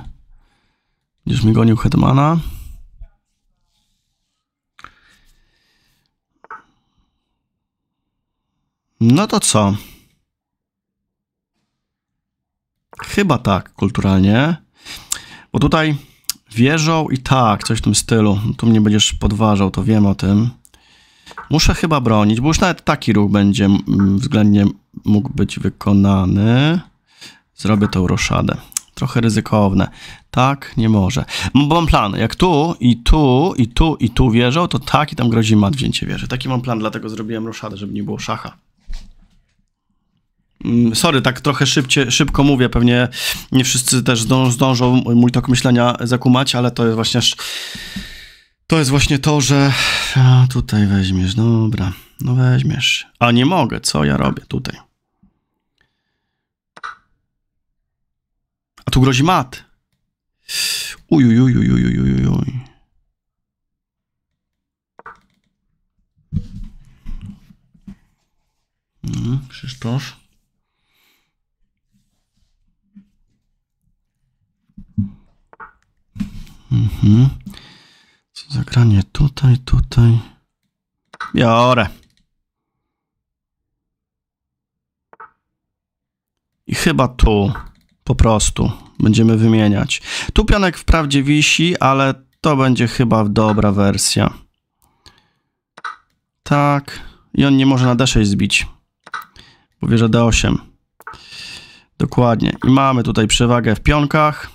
Będziesz mi gonił hetmana. No to co? Chyba tak, kulturalnie. Bo tutaj Wierzą i tak, coś w tym stylu. Tu mnie będziesz podważał, to wiem o tym. Muszę chyba bronić, bo już nawet taki ruch będzie mm, względnie mógł być wykonany. Zrobię tą roszadę. Trochę ryzykowne. Tak, nie może. Bo mam plan. Jak tu i tu i tu i tu wierzą, to tak i tam grozi mat wzięcie wieży. Taki mam plan, dlatego zrobiłem roszadę, żeby nie było szacha. Mm, sorry, tak trochę szybciej, szybko mówię, pewnie nie wszyscy też zdążą, zdążą mój tok myślenia zakumać, ale to jest właśnie to jest właśnie to, że a, tutaj weźmiesz, dobra, no weźmiesz. A nie mogę, co ja robię tutaj? A tu grozi mat. Ujujujujujujujujuj. Mm, Krzysztof. Mhm. Co zagranie tutaj, tutaj. Biorę. I chyba tu po prostu będziemy wymieniać. Tu pionek wprawdzie wisi, ale to będzie chyba dobra wersja. Tak. I on nie może na D6 zbić. Powie, że D8. Dokładnie. I mamy tutaj przewagę w pionkach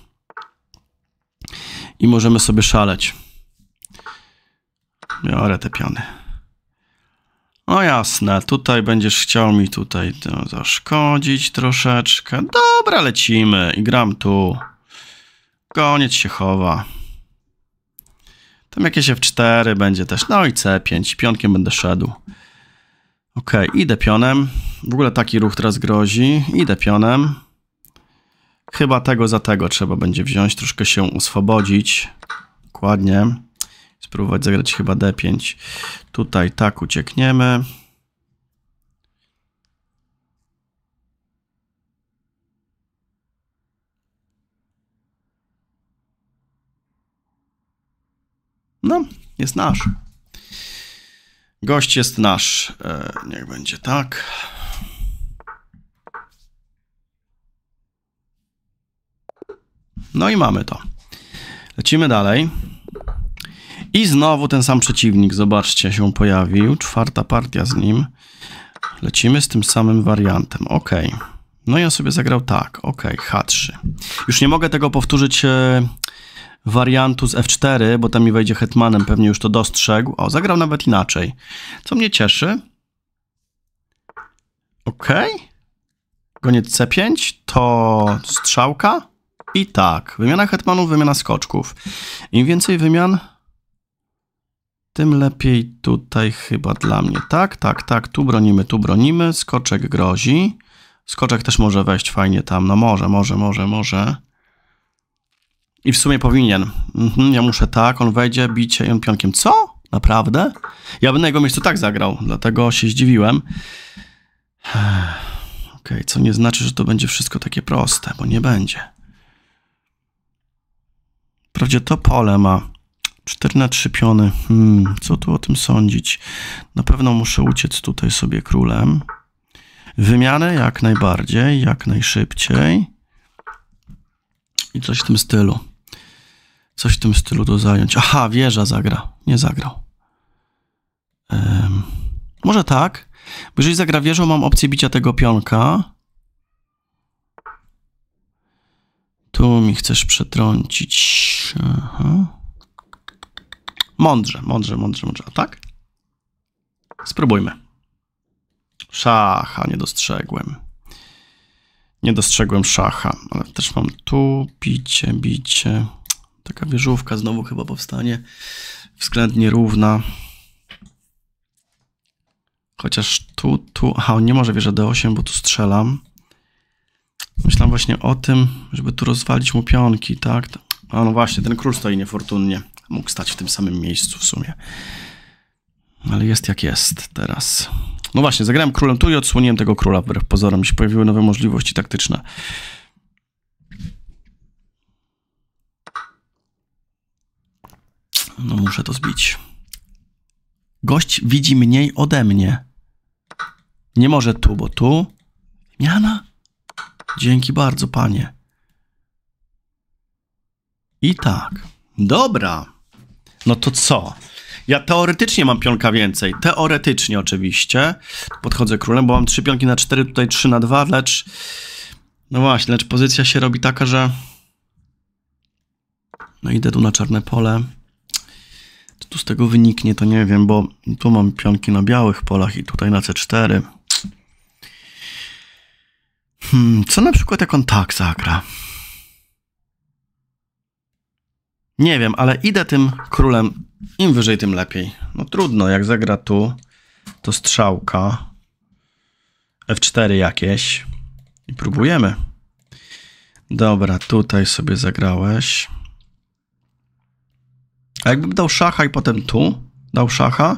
i możemy sobie szaleć. Biorę te piony. No jasne, tutaj będziesz chciał mi tutaj zaszkodzić troszeczkę. Dobra, lecimy i gram tu. Koniec się chowa. Tam jakieś F4 będzie też, no i C5, pionkiem będę szedł. Ok, idę pionem. W ogóle taki ruch teraz grozi. Idę pionem. Chyba tego za tego trzeba będzie wziąć, troszkę się uswobodzić. Dokładnie. Spróbować zagrać chyba D5. Tutaj tak uciekniemy. No, jest nasz. Gość jest nasz. E, niech będzie tak. No i mamy to. Lecimy dalej. I znowu ten sam przeciwnik, zobaczcie, się pojawił. Czwarta partia z nim. Lecimy z tym samym wariantem. Ok. No i on sobie zagrał tak. Ok, H3. Już nie mogę tego powtórzyć e, wariantu z F4, bo tam mi wejdzie hetmanem, pewnie już to dostrzegł. O, zagrał nawet inaczej. Co mnie cieszy. Ok. Goniec C5 to strzałka. I tak, wymiana hetmanów, wymiana skoczków. Im więcej wymian, tym lepiej tutaj chyba dla mnie. Tak, tak, tak, tu bronimy, tu bronimy, skoczek grozi. Skoczek też może wejść fajnie tam, no może, może, może, może. I w sumie powinien. Mhm, ja muszę tak, on wejdzie, bicie i on pionkiem. Co? Naprawdę? Ja bym na jego miejscu tak zagrał, dlatego się zdziwiłem. Okej, okay, co nie znaczy, że to będzie wszystko takie proste, bo nie będzie. Wprawdzie to pole ma 4 na 3 piony. Hmm, co tu o tym sądzić? Na pewno muszę uciec tutaj sobie królem. Wymianę jak najbardziej, jak najszybciej. I coś w tym stylu. Coś w tym stylu do zająć. Aha, wieża zagra. Nie zagrał. Um, może tak. Bo jeżeli zagra wieżą, mam opcję bicia tego pionka. Tu mi chcesz przetrącić. Aha. Mądrze, mądrze, mądrze, mądrze. A tak? Spróbujmy. Szacha, nie dostrzegłem. Nie dostrzegłem szacha, ale też mam tu bicie, bicie. Taka wieżówka znowu chyba powstanie. Względnie równa. Chociaż tu, tu... Aha, on nie może wieża D8, bo tu strzelam. Myślałem właśnie o tym, żeby tu rozwalić mu pionki, tak? A no właśnie, ten król stoi niefortunnie. Mógł stać w tym samym miejscu w sumie. Ale jest jak jest teraz. No właśnie, zagrałem królem tu i odsłoniłem tego króla wbrew pozorom. Się pojawiły nowe możliwości taktyczne. No muszę to zbić. Gość widzi mniej ode mnie. Nie może tu, bo tu... Miana? Dzięki bardzo, panie. I tak. Dobra. No to co? Ja teoretycznie mam pionka więcej. Teoretycznie oczywiście. Podchodzę królem, bo mam trzy pionki na cztery, tutaj trzy na dwa, lecz... No właśnie, lecz pozycja się robi taka, że... No idę tu na czarne pole. Co tu z tego wyniknie, to nie wiem, bo tu mam pionki na białych polach i tutaj na C4. Hmm, co na przykład jak on tak zagra? Nie wiem, ale idę tym królem. Im wyżej, tym lepiej. No trudno, jak zagra tu, to strzałka. F4 jakieś. I próbujemy. Dobra, tutaj sobie zagrałeś. A jakbym dał szacha i potem tu? Dał szacha?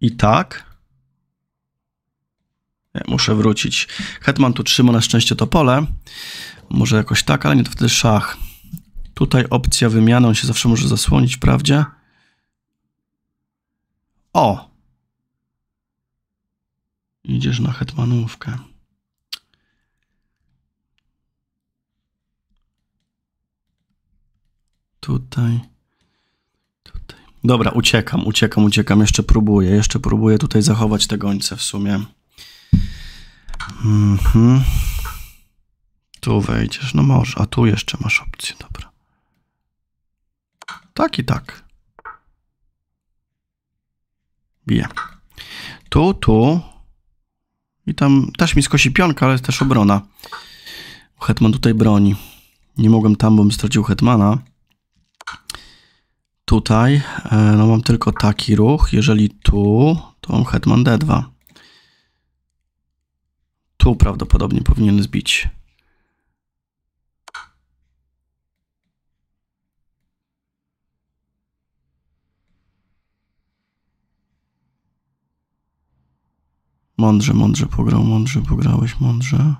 I tak? Muszę wrócić. Hetman tu trzyma na szczęście to pole. Może jakoś tak, ale nie, to wtedy szach. Tutaj opcja wymiany, on się zawsze może zasłonić, prawdzie? O! Idziesz na hetmanówkę. Tutaj. Tutaj. Dobra, uciekam, uciekam, uciekam. Jeszcze próbuję, jeszcze próbuję tutaj zachować te gońce w sumie. Mhm. Tu wejdziesz, no może. A tu jeszcze masz opcję, dobra. Tak i tak. Bije. Tu, tu. I tam też mi skosi pionka, ale jest też obrona. Hetman tutaj broni. Nie mogłem tam, bo bym stracił Hetmana. Tutaj, e, no mam tylko taki ruch. Jeżeli tu, to mam Hetman D2. Tu prawdopodobnie powinien zbić. Mądrze, mądrze pograł, mądrze pograłeś, mądrze.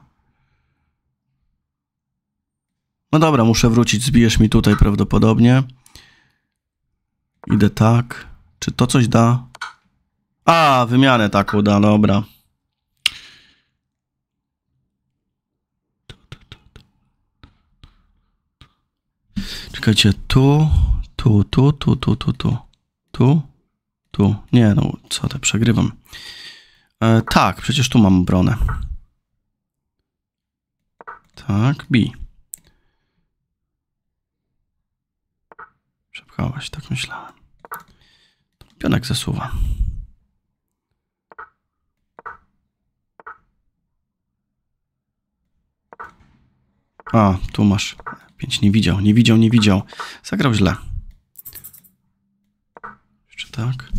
No dobra, muszę wrócić, zbijesz mi tutaj prawdopodobnie. Idę tak. Czy to coś da? A, wymianę taką da, dobra. czekajcie, tu, tu, tu, tu, tu, tu, tu, tu, tu. Nie, no co te tak przegrywam. E, tak, przecież tu mam bronę. Tak, bi. Przepchałaś, tak myślałem. Pionek zasuwa. A, tu masz. Pięć nie widział, nie widział, nie widział. Zagrał źle. Jeszcze tak.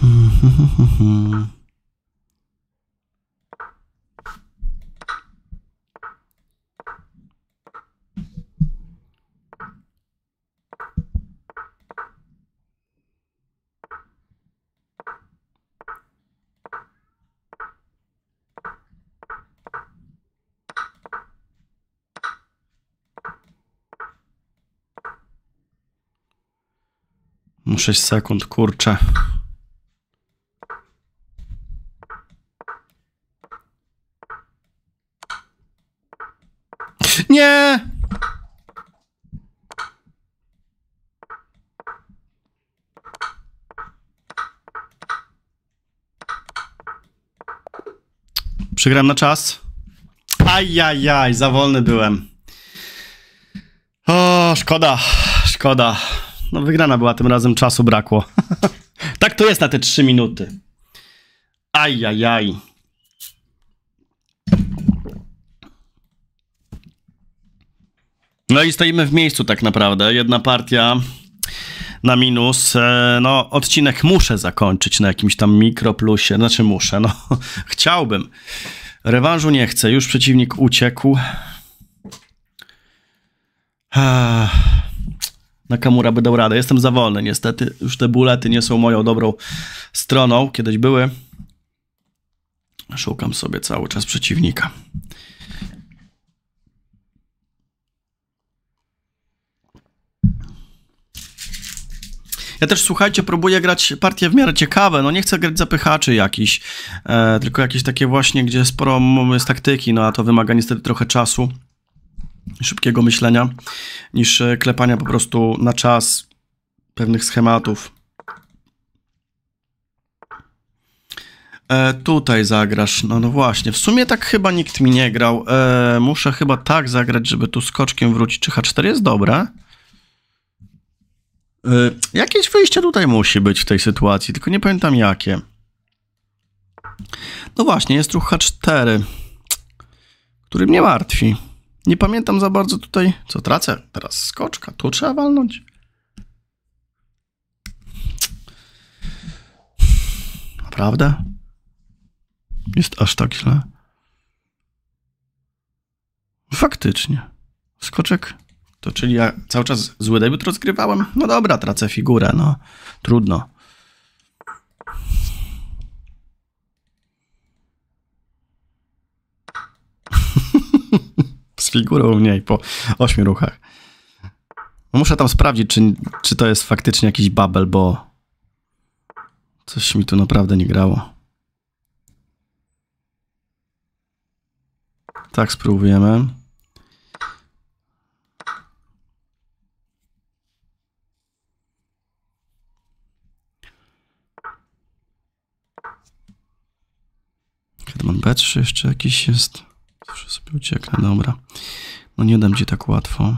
Hmm, hmm, hmm, hmm, hmm. 6 sekund, kurczę. Nie! Przegram na czas. Ajajaj, za wolny byłem. O, szkoda, szkoda. No wygrana była tym razem, czasu brakło. tak to jest na te 3 minuty. Aj, Aj, aj. No i stoimy w miejscu tak naprawdę. Jedna partia na minus. E, no, odcinek muszę zakończyć na jakimś tam mikroplusie. Znaczy muszę, no. Chciałbym. Rewanżu nie chcę. Już przeciwnik uciekł. Ah. Nakamura by dał radę. Jestem za wolny niestety. Już te bulety nie są moją dobrą stroną. Kiedyś były. Szukam sobie cały czas przeciwnika. Ja też, słuchajcie, próbuję grać partie w miarę ciekawe, no nie chcę grać zapychaczy jakiś, e, tylko jakieś takie właśnie, gdzie sporo mamy z taktyki, no a to wymaga niestety trochę czasu szybkiego myślenia, niż e, klepania po prostu na czas pewnych schematów. E, tutaj zagrasz, no, no właśnie, w sumie tak chyba nikt mi nie grał. E, muszę chyba tak zagrać, żeby tu skoczkiem wrócić. Czy H4 jest dobre? E, jakieś wyjście tutaj musi być w tej sytuacji, tylko nie pamiętam jakie. No właśnie, jest ruch H4, który mnie martwi. Nie pamiętam za bardzo tutaj, co tracę. Teraz skoczka, tu trzeba walnąć. Naprawdę? Jest aż tak źle? Faktycznie. Skoczek. To czyli ja cały czas zły debiut rozgrywałem? No dobra, tracę figurę, no. Trudno. figurą mniej po ośmiu ruchach. Muszę tam sprawdzić, czy, czy to jest faktycznie jakiś babel, bo coś mi tu naprawdę nie grało. Tak spróbujemy. Hetman B3 jeszcze jakiś jest. Zawsze sobie ucieknę, dobra. No nie dam ci tak łatwo.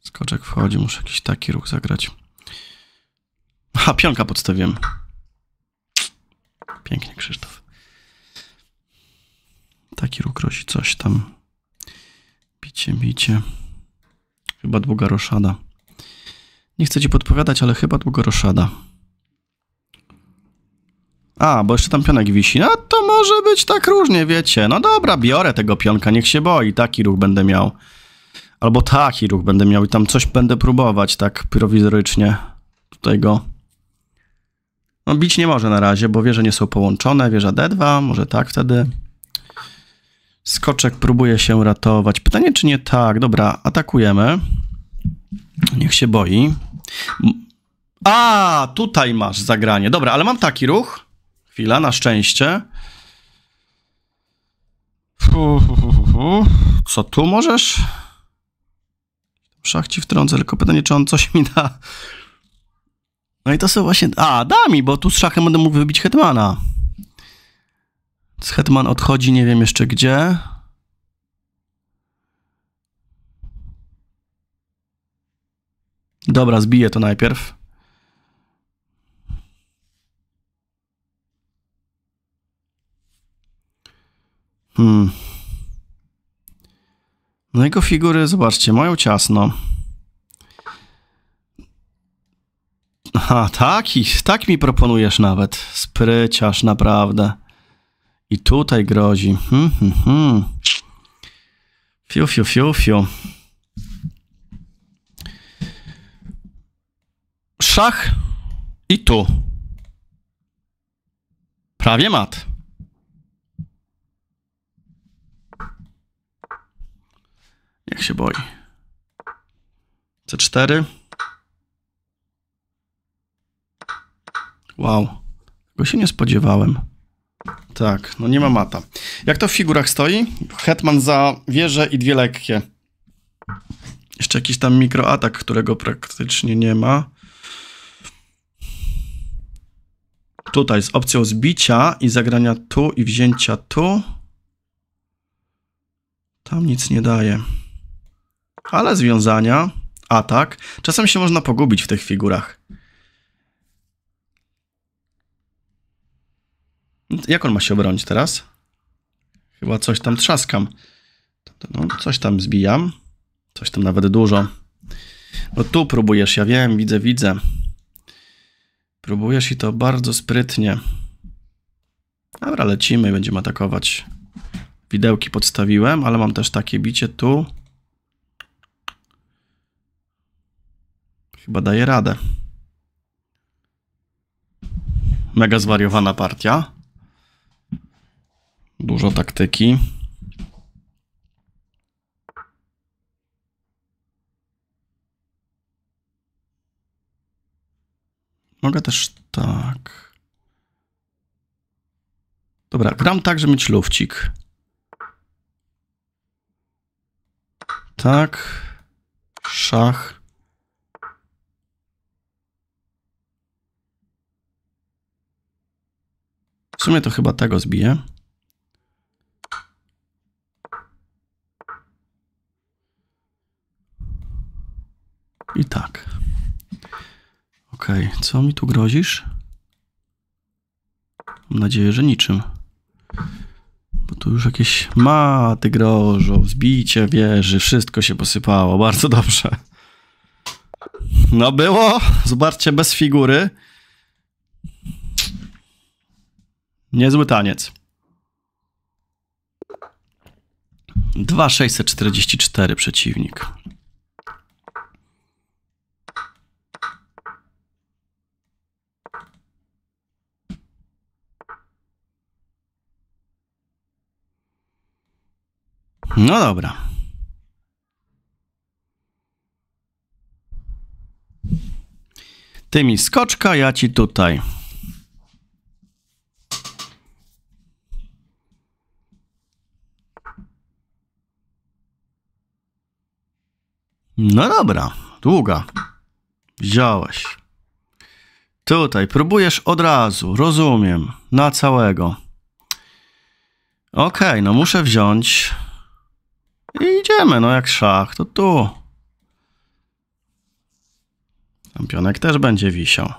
Skoczek wchodzi, muszę jakiś taki ruch zagrać. Ha, pionka podstawiłem. Pięknie, Krzysztof. Taki ruch grozi coś tam. Bicie, bicie. Chyba długa roszada. Nie chcę ci podpowiadać, ale chyba długa roszada. A, bo jeszcze tam pionek wisi. No to może być tak różnie, wiecie. No dobra, biorę tego pionka, niech się boi. Taki ruch będę miał. Albo taki ruch będę miał i tam coś będę próbować tak prowizorycznie. Tutaj go... No bić nie może na razie, bo wieże nie są połączone. Wieża D2, może tak wtedy. Skoczek próbuje się ratować. Pytanie, czy nie tak? Dobra, atakujemy. Niech się boi. A, tutaj masz zagranie. Dobra, ale mam taki ruch. Chwila, na szczęście. Co tu możesz? Szach ci wtrącę, tylko pytanie, czy on coś mi da. No i to są właśnie... A, da mi, bo tu z szachem będę mógł wybić Hetmana. Z Hetman odchodzi, nie wiem jeszcze gdzie. Dobra, zbiję to najpierw. Hmm. No jego figury, zobaczcie, mają ciasno. Aha, taki, tak mi proponujesz nawet. Spryciarz, naprawdę. I tutaj grozi. Hmm, hmm, hmm. Fiu, fiu, fiu, fiu. Szach i tu. Prawie mat. Jak się boi. C4. Wow. Go się nie spodziewałem. Tak, no nie ma mata. Jak to w figurach stoi? Hetman za wieżę i dwie lekkie. Jeszcze jakiś tam mikroatak, którego praktycznie nie ma. Tutaj z opcją zbicia i zagrania tu i wzięcia tu. Tam nic nie daje ale związania, atak, czasem się można pogubić w tych figurach. Jak on ma się obronić teraz? Chyba coś tam trzaskam. No, coś tam zbijam. Coś tam nawet dużo. No tu próbujesz, ja wiem, widzę, widzę. Próbujesz i to bardzo sprytnie. Dobra, lecimy, będziemy atakować. Widełki podstawiłem, ale mam też takie bicie tu. Chyba daje radę. Mega zwariowana partia. Dużo taktyki. Mogę też tak. Dobra, gram tak, żeby mieć lufcik. Tak. Szach. sumie to chyba tego tak zbiję. I tak. Ok, co mi tu grozisz? Mam nadzieję, że niczym. Bo tu już jakieś maty grożą, zbicie wieży, wszystko się posypało, bardzo dobrze. No było, zobaczcie, bez figury. Niezły taniec. 2644 przeciwnik. No dobra. Ty mi skoczka, ja ci tutaj. No dobra, długa. Wziąłeś. Tutaj próbujesz od razu, rozumiem, na całego. Okej, okay, no muszę wziąć. I idziemy, no jak szach, to tu. Tam też będzie wisiał.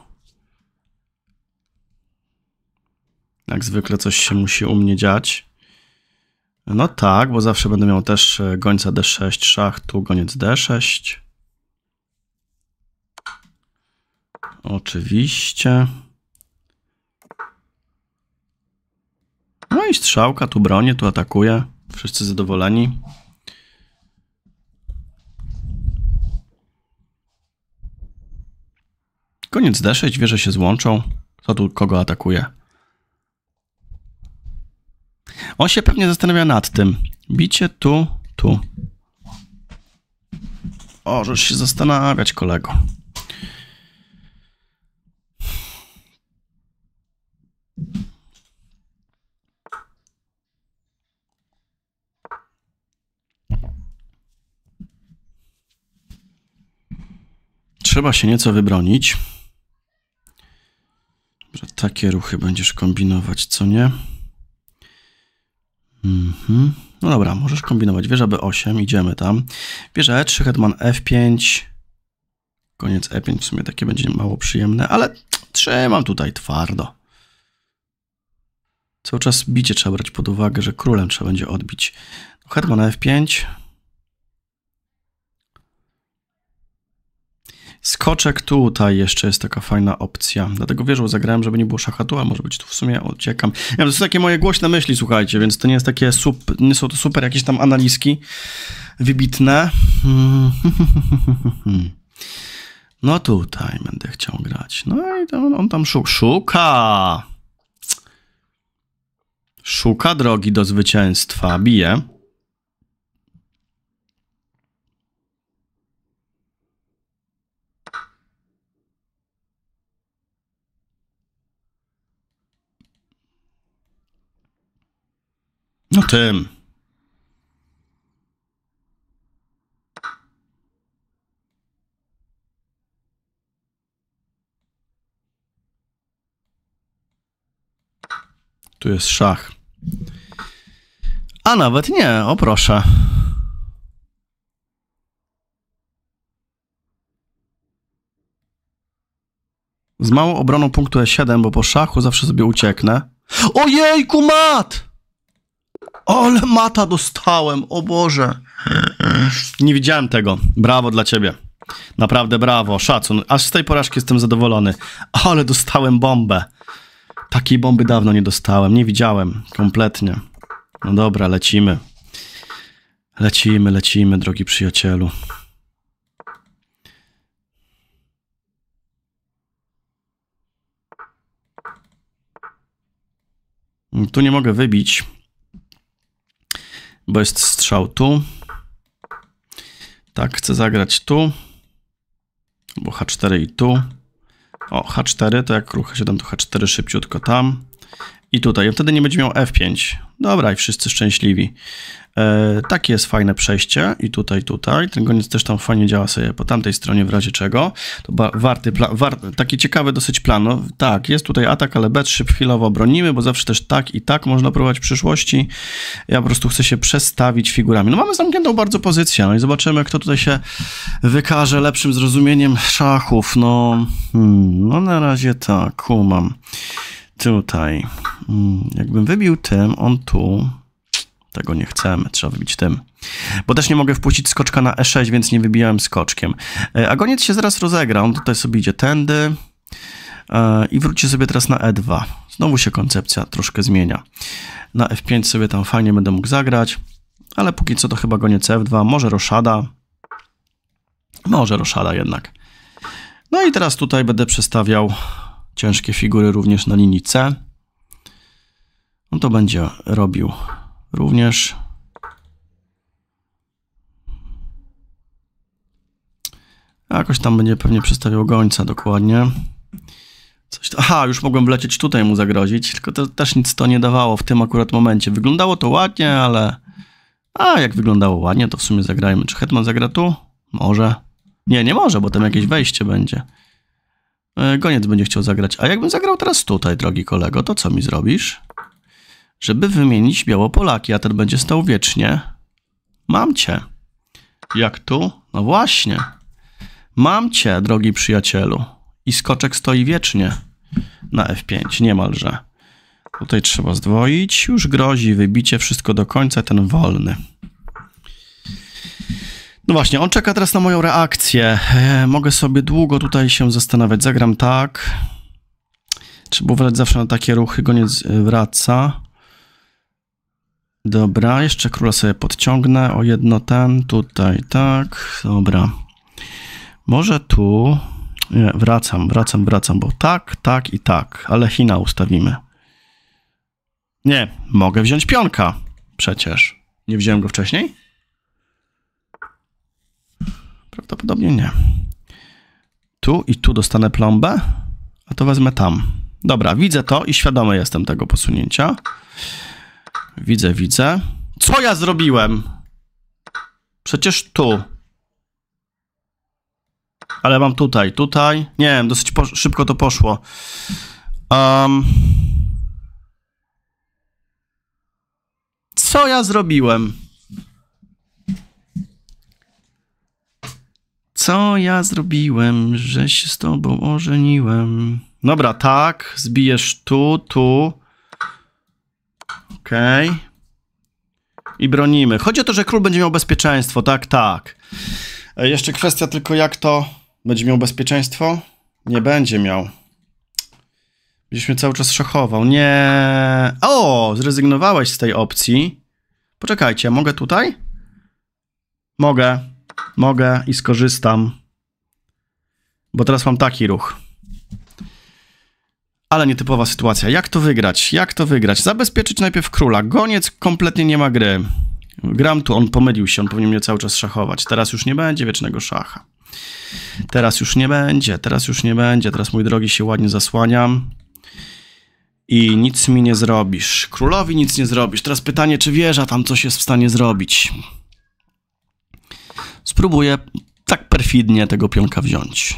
Jak zwykle coś się musi u mnie dziać. No tak, bo zawsze będę miał też e, gońca d6, szach, tu goniec d6. Oczywiście. No i strzałka, tu bronię, tu atakuje. Wszyscy zadowoleni. Koniec D6, wieże się złączą. co tu kogo atakuje? On się pewnie zastanawia nad tym. Bicie tu, tu. Możesz się zastanawiać, kolego. Trzeba się nieco wybronić. Że takie ruchy będziesz kombinować, co nie? Mhm. No dobra, możesz kombinować. Wieża B8, idziemy tam. Wieża E3, hetman F5. Koniec E5 w sumie takie będzie mało przyjemne, ale trzymam tutaj twardo. Cały czas bicie trzeba brać pod uwagę, że królem trzeba będzie odbić. Hetman F5. Skoczek tutaj jeszcze jest taka fajna opcja. Dlatego że zagrałem, żeby nie było szachatu, a może być tu w sumie uciekam. Ja, to są takie moje głośne myśli, słuchajcie, więc to nie jest takie sup, nie są to super jakieś tam analizki wybitne. No tutaj będę chciał grać. No i on tam szuka. Szuka! Szuka drogi do zwycięstwa. Bije. No tym. Tu jest szach. A nawet nie, o proszę. Z małą obroną punktu E7, bo po szachu zawsze sobie ucieknę. Ojejku, mat! Ale mata dostałem, o Boże. Nie widziałem tego. Brawo dla ciebie. Naprawdę brawo, szacun. Aż z tej porażki jestem zadowolony. Ale dostałem bombę. Takiej bomby dawno nie dostałem, nie widziałem kompletnie. No dobra, lecimy. Lecimy, lecimy, drogi przyjacielu. Tu nie mogę wybić bo jest strzał tu. Tak, chcę zagrać tu, bo H4 i tu. O, H4 to jak ruch H7 to H4 szybciutko tam. I tutaj, I wtedy nie będzie miał F5. Dobra, i wszyscy szczęśliwi. E, takie jest fajne przejście i tutaj, tutaj. Ten koniec też tam fajnie działa sobie po tamtej stronie w razie czego. To warty, taki ciekawy dosyć plan. No, tak, jest tutaj atak, ale B3 chwilowo bronimy, bo zawsze też tak i tak można próbować w przyszłości. Ja po prostu chcę się przestawić figurami. No mamy zamkniętą bardzo pozycję, no i zobaczymy, kto tutaj się wykaże lepszym zrozumieniem szachów. No, hmm, no na razie tak, kumam. Tutaj, hmm, jakbym wybił tym, on tu... Tego nie chcemy, trzeba wybić tym. Bo też nie mogę wpuścić skoczka na e6, więc nie wybijałem skoczkiem. E, a goniec się zaraz rozegra, on tutaj sobie idzie tędy e, i wróci sobie teraz na e2. Znowu się koncepcja troszkę zmienia. Na f5 sobie tam fajnie będę mógł zagrać, ale póki co to chyba goniec f2, może roszada. Może roszada jednak. No i teraz tutaj będę przestawiał ciężkie figury również na linii C. On to będzie robił również. Jakoś tam będzie pewnie przedstawiał gońca dokładnie. Coś to, aha, już mogłem wlecieć tutaj mu zagrozić, tylko to, też nic to nie dawało w tym akurat momencie. Wyglądało to ładnie, ale... A, jak wyglądało ładnie, to w sumie zagrajmy. Czy Hetman zagra tu? Może. Nie, nie może, bo tam jakieś wejście będzie. E, goniec będzie chciał zagrać. A jakbym zagrał teraz tutaj, drogi kolego, to co mi zrobisz? żeby wymienić Białopolaki, a ten będzie stał wiecznie. Mam cię. Jak tu? No właśnie. Mam cię, drogi przyjacielu. I skoczek stoi wiecznie na F5, niemalże. Tutaj trzeba zdwoić. Już grozi wybicie wszystko do końca, ten wolny. No właśnie, on czeka teraz na moją reakcję. E, mogę sobie długo tutaj się zastanawiać. Zagram tak. Trzeba uważać zawsze na takie ruchy, goniec e, wraca. Dobra, jeszcze króla sobie podciągnę o jedno ten, tutaj, tak, dobra. Może tu, nie, wracam, wracam, wracam, bo tak, tak i tak, ale China ustawimy. Nie, mogę wziąć pionka, przecież. Nie wziąłem go wcześniej? Prawdopodobnie nie. Tu i tu dostanę plombę, a to wezmę tam. Dobra, widzę to i świadomy jestem tego posunięcia. Widzę, widzę. Co ja zrobiłem? Przecież tu. Ale mam tutaj, tutaj. Nie wiem, dosyć szybko to poszło. Um... Co ja zrobiłem? Co ja zrobiłem, że się z tobą ożeniłem? Dobra, tak, zbijesz tu, tu. Okej. Okay. I bronimy. Chodzi o to, że król będzie miał bezpieczeństwo, tak, tak. E, jeszcze kwestia tylko jak to... Będzie miał bezpieczeństwo? Nie będzie miał. Byliśmy cały czas szachował. Nie. O, zrezygnowałeś z tej opcji. Poczekajcie, mogę tutaj? Mogę. Mogę i skorzystam. Bo teraz mam taki ruch. Ale nietypowa sytuacja. Jak to wygrać? Jak to wygrać? Zabezpieczyć najpierw króla. Goniec kompletnie nie ma gry. Gram tu, on pomylił się, on powinien mnie cały czas szachować. Teraz już nie będzie wiecznego szacha. Teraz już nie będzie, teraz już nie będzie. Teraz, mój drogi, się ładnie zasłaniam. I nic mi nie zrobisz. Królowi nic nie zrobisz. Teraz pytanie, czy wieża tam coś jest w stanie zrobić? Spróbuję tak perfidnie tego pionka wziąć.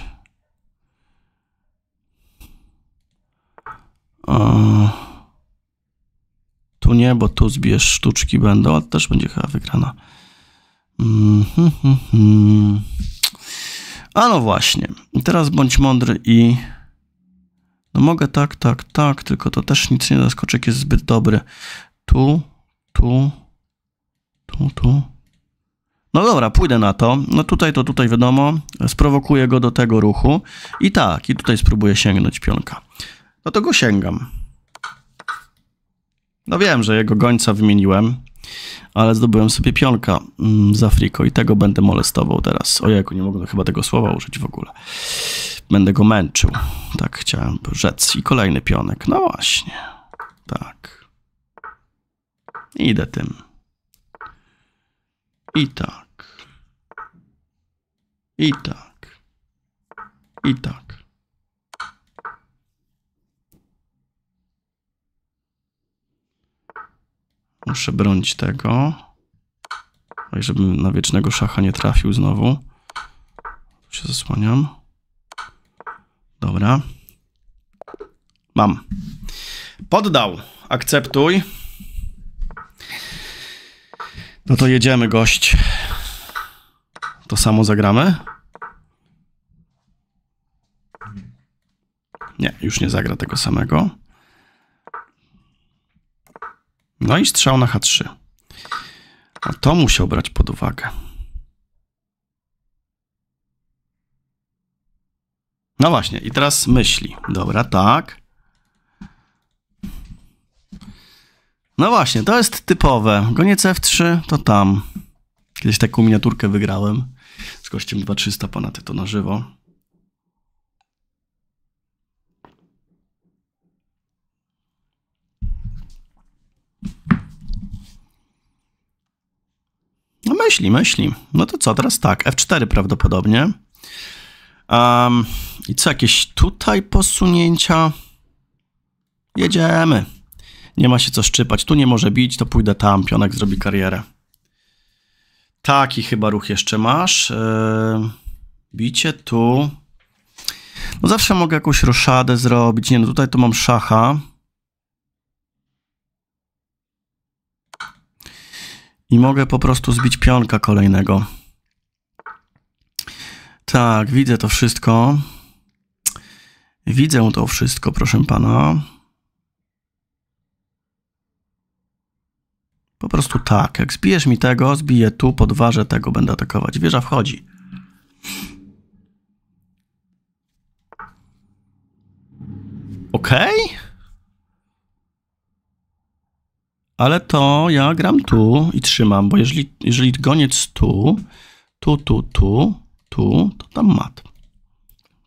Tu nie, bo tu zbierz sztuczki będą, ale też będzie chyba wygrana. A no właśnie. teraz bądź mądry i... No mogę tak, tak, tak, tylko to też nic nie da. Skoczek jest zbyt dobry. Tu, tu, tu, tu. No dobra, pójdę na to. No tutaj to tutaj wiadomo. Sprowokuję go do tego ruchu. I tak, i tutaj spróbuję sięgnąć pionka no to go sięgam. No wiem, że jego gońca wymieniłem, ale zdobyłem sobie pionka mm, z Afriko i tego będę molestował teraz. Ojejku, nie mogę chyba tego słowa użyć w ogóle. Będę go męczył. Tak chciałem rzec. I kolejny pionek. No właśnie. Tak. Idę tym. I tak. I tak. I tak. Proszę bronić tego. Tak, żebym na wiecznego szacha nie trafił znowu. Tu się zasłaniam. Dobra. Mam. Poddał. Akceptuj. No to jedziemy, gość. To samo zagramy? Nie, już nie zagra tego samego. No i strzał na H3. A to musiał brać pod uwagę. No właśnie, i teraz myśli. Dobra, tak. No właśnie, to jest typowe. Goniec F3 to tam. Kiedyś taką miniaturkę wygrałem z gościem 2300 ponad to na żywo. No myśli, myśli. No to co, teraz tak, F4 prawdopodobnie. Um, I co, jakieś tutaj posunięcia? Jedziemy. Nie ma się co szczypać. Tu nie może bić, to pójdę tam. Pionek zrobi karierę. Taki chyba ruch jeszcze masz. Yy, bicie tu. No zawsze mogę jakąś roszadę zrobić. Nie no, tutaj to mam szacha. i mogę po prostu zbić pionka kolejnego. Tak, widzę to wszystko. Widzę to wszystko, proszę pana. Po prostu tak. Jak zbijesz mi tego, zbiję tu, podważę tego, będę atakować. Wieża wchodzi. Okej? Okay? ale to ja gram tu i trzymam, bo jeżeli, jeżeli goniec tu, tu, tu, tu, tu, to tam mat.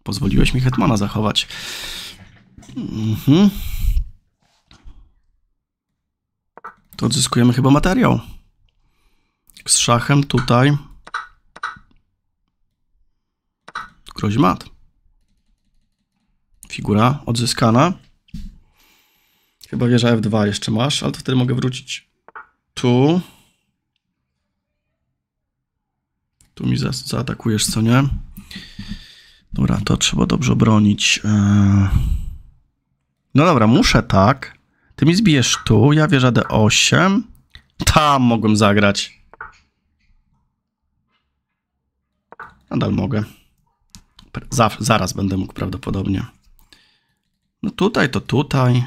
Pozwoliłeś mi hetmana zachować. Mhm. To odzyskujemy chyba materiał. Z szachem tutaj. Grozi mat. Figura odzyskana. Chyba wieża F2 jeszcze masz, ale to wtedy mogę wrócić tu. Tu mi za, zaatakujesz, co nie? Dobra, to trzeba dobrze bronić. E. No dobra, muszę tak. Ty mi zbijesz tu, ja wieża D8. Tam mogłem zagrać. Nadal mogę. zaraz będę mógł prawdopodobnie. No tutaj to tutaj.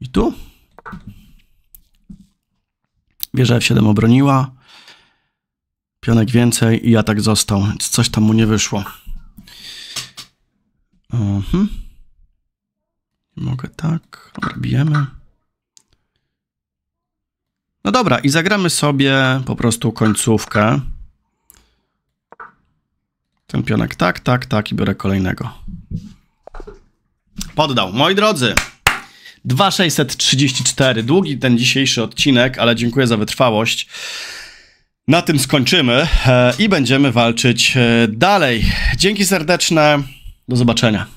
I tu. Wieża F7 obroniła. Pionek więcej i atak został, więc coś tam mu nie wyszło. Mhm. Mogę tak, robimy. No dobra, i zagramy sobie po prostu końcówkę. Ten pionek tak, tak, tak i biorę kolejnego. Poddał. Moi drodzy, 2634. Długi ten dzisiejszy odcinek, ale dziękuję za wytrwałość. Na tym skończymy e, i będziemy walczyć e, dalej. Dzięki serdeczne. Do zobaczenia.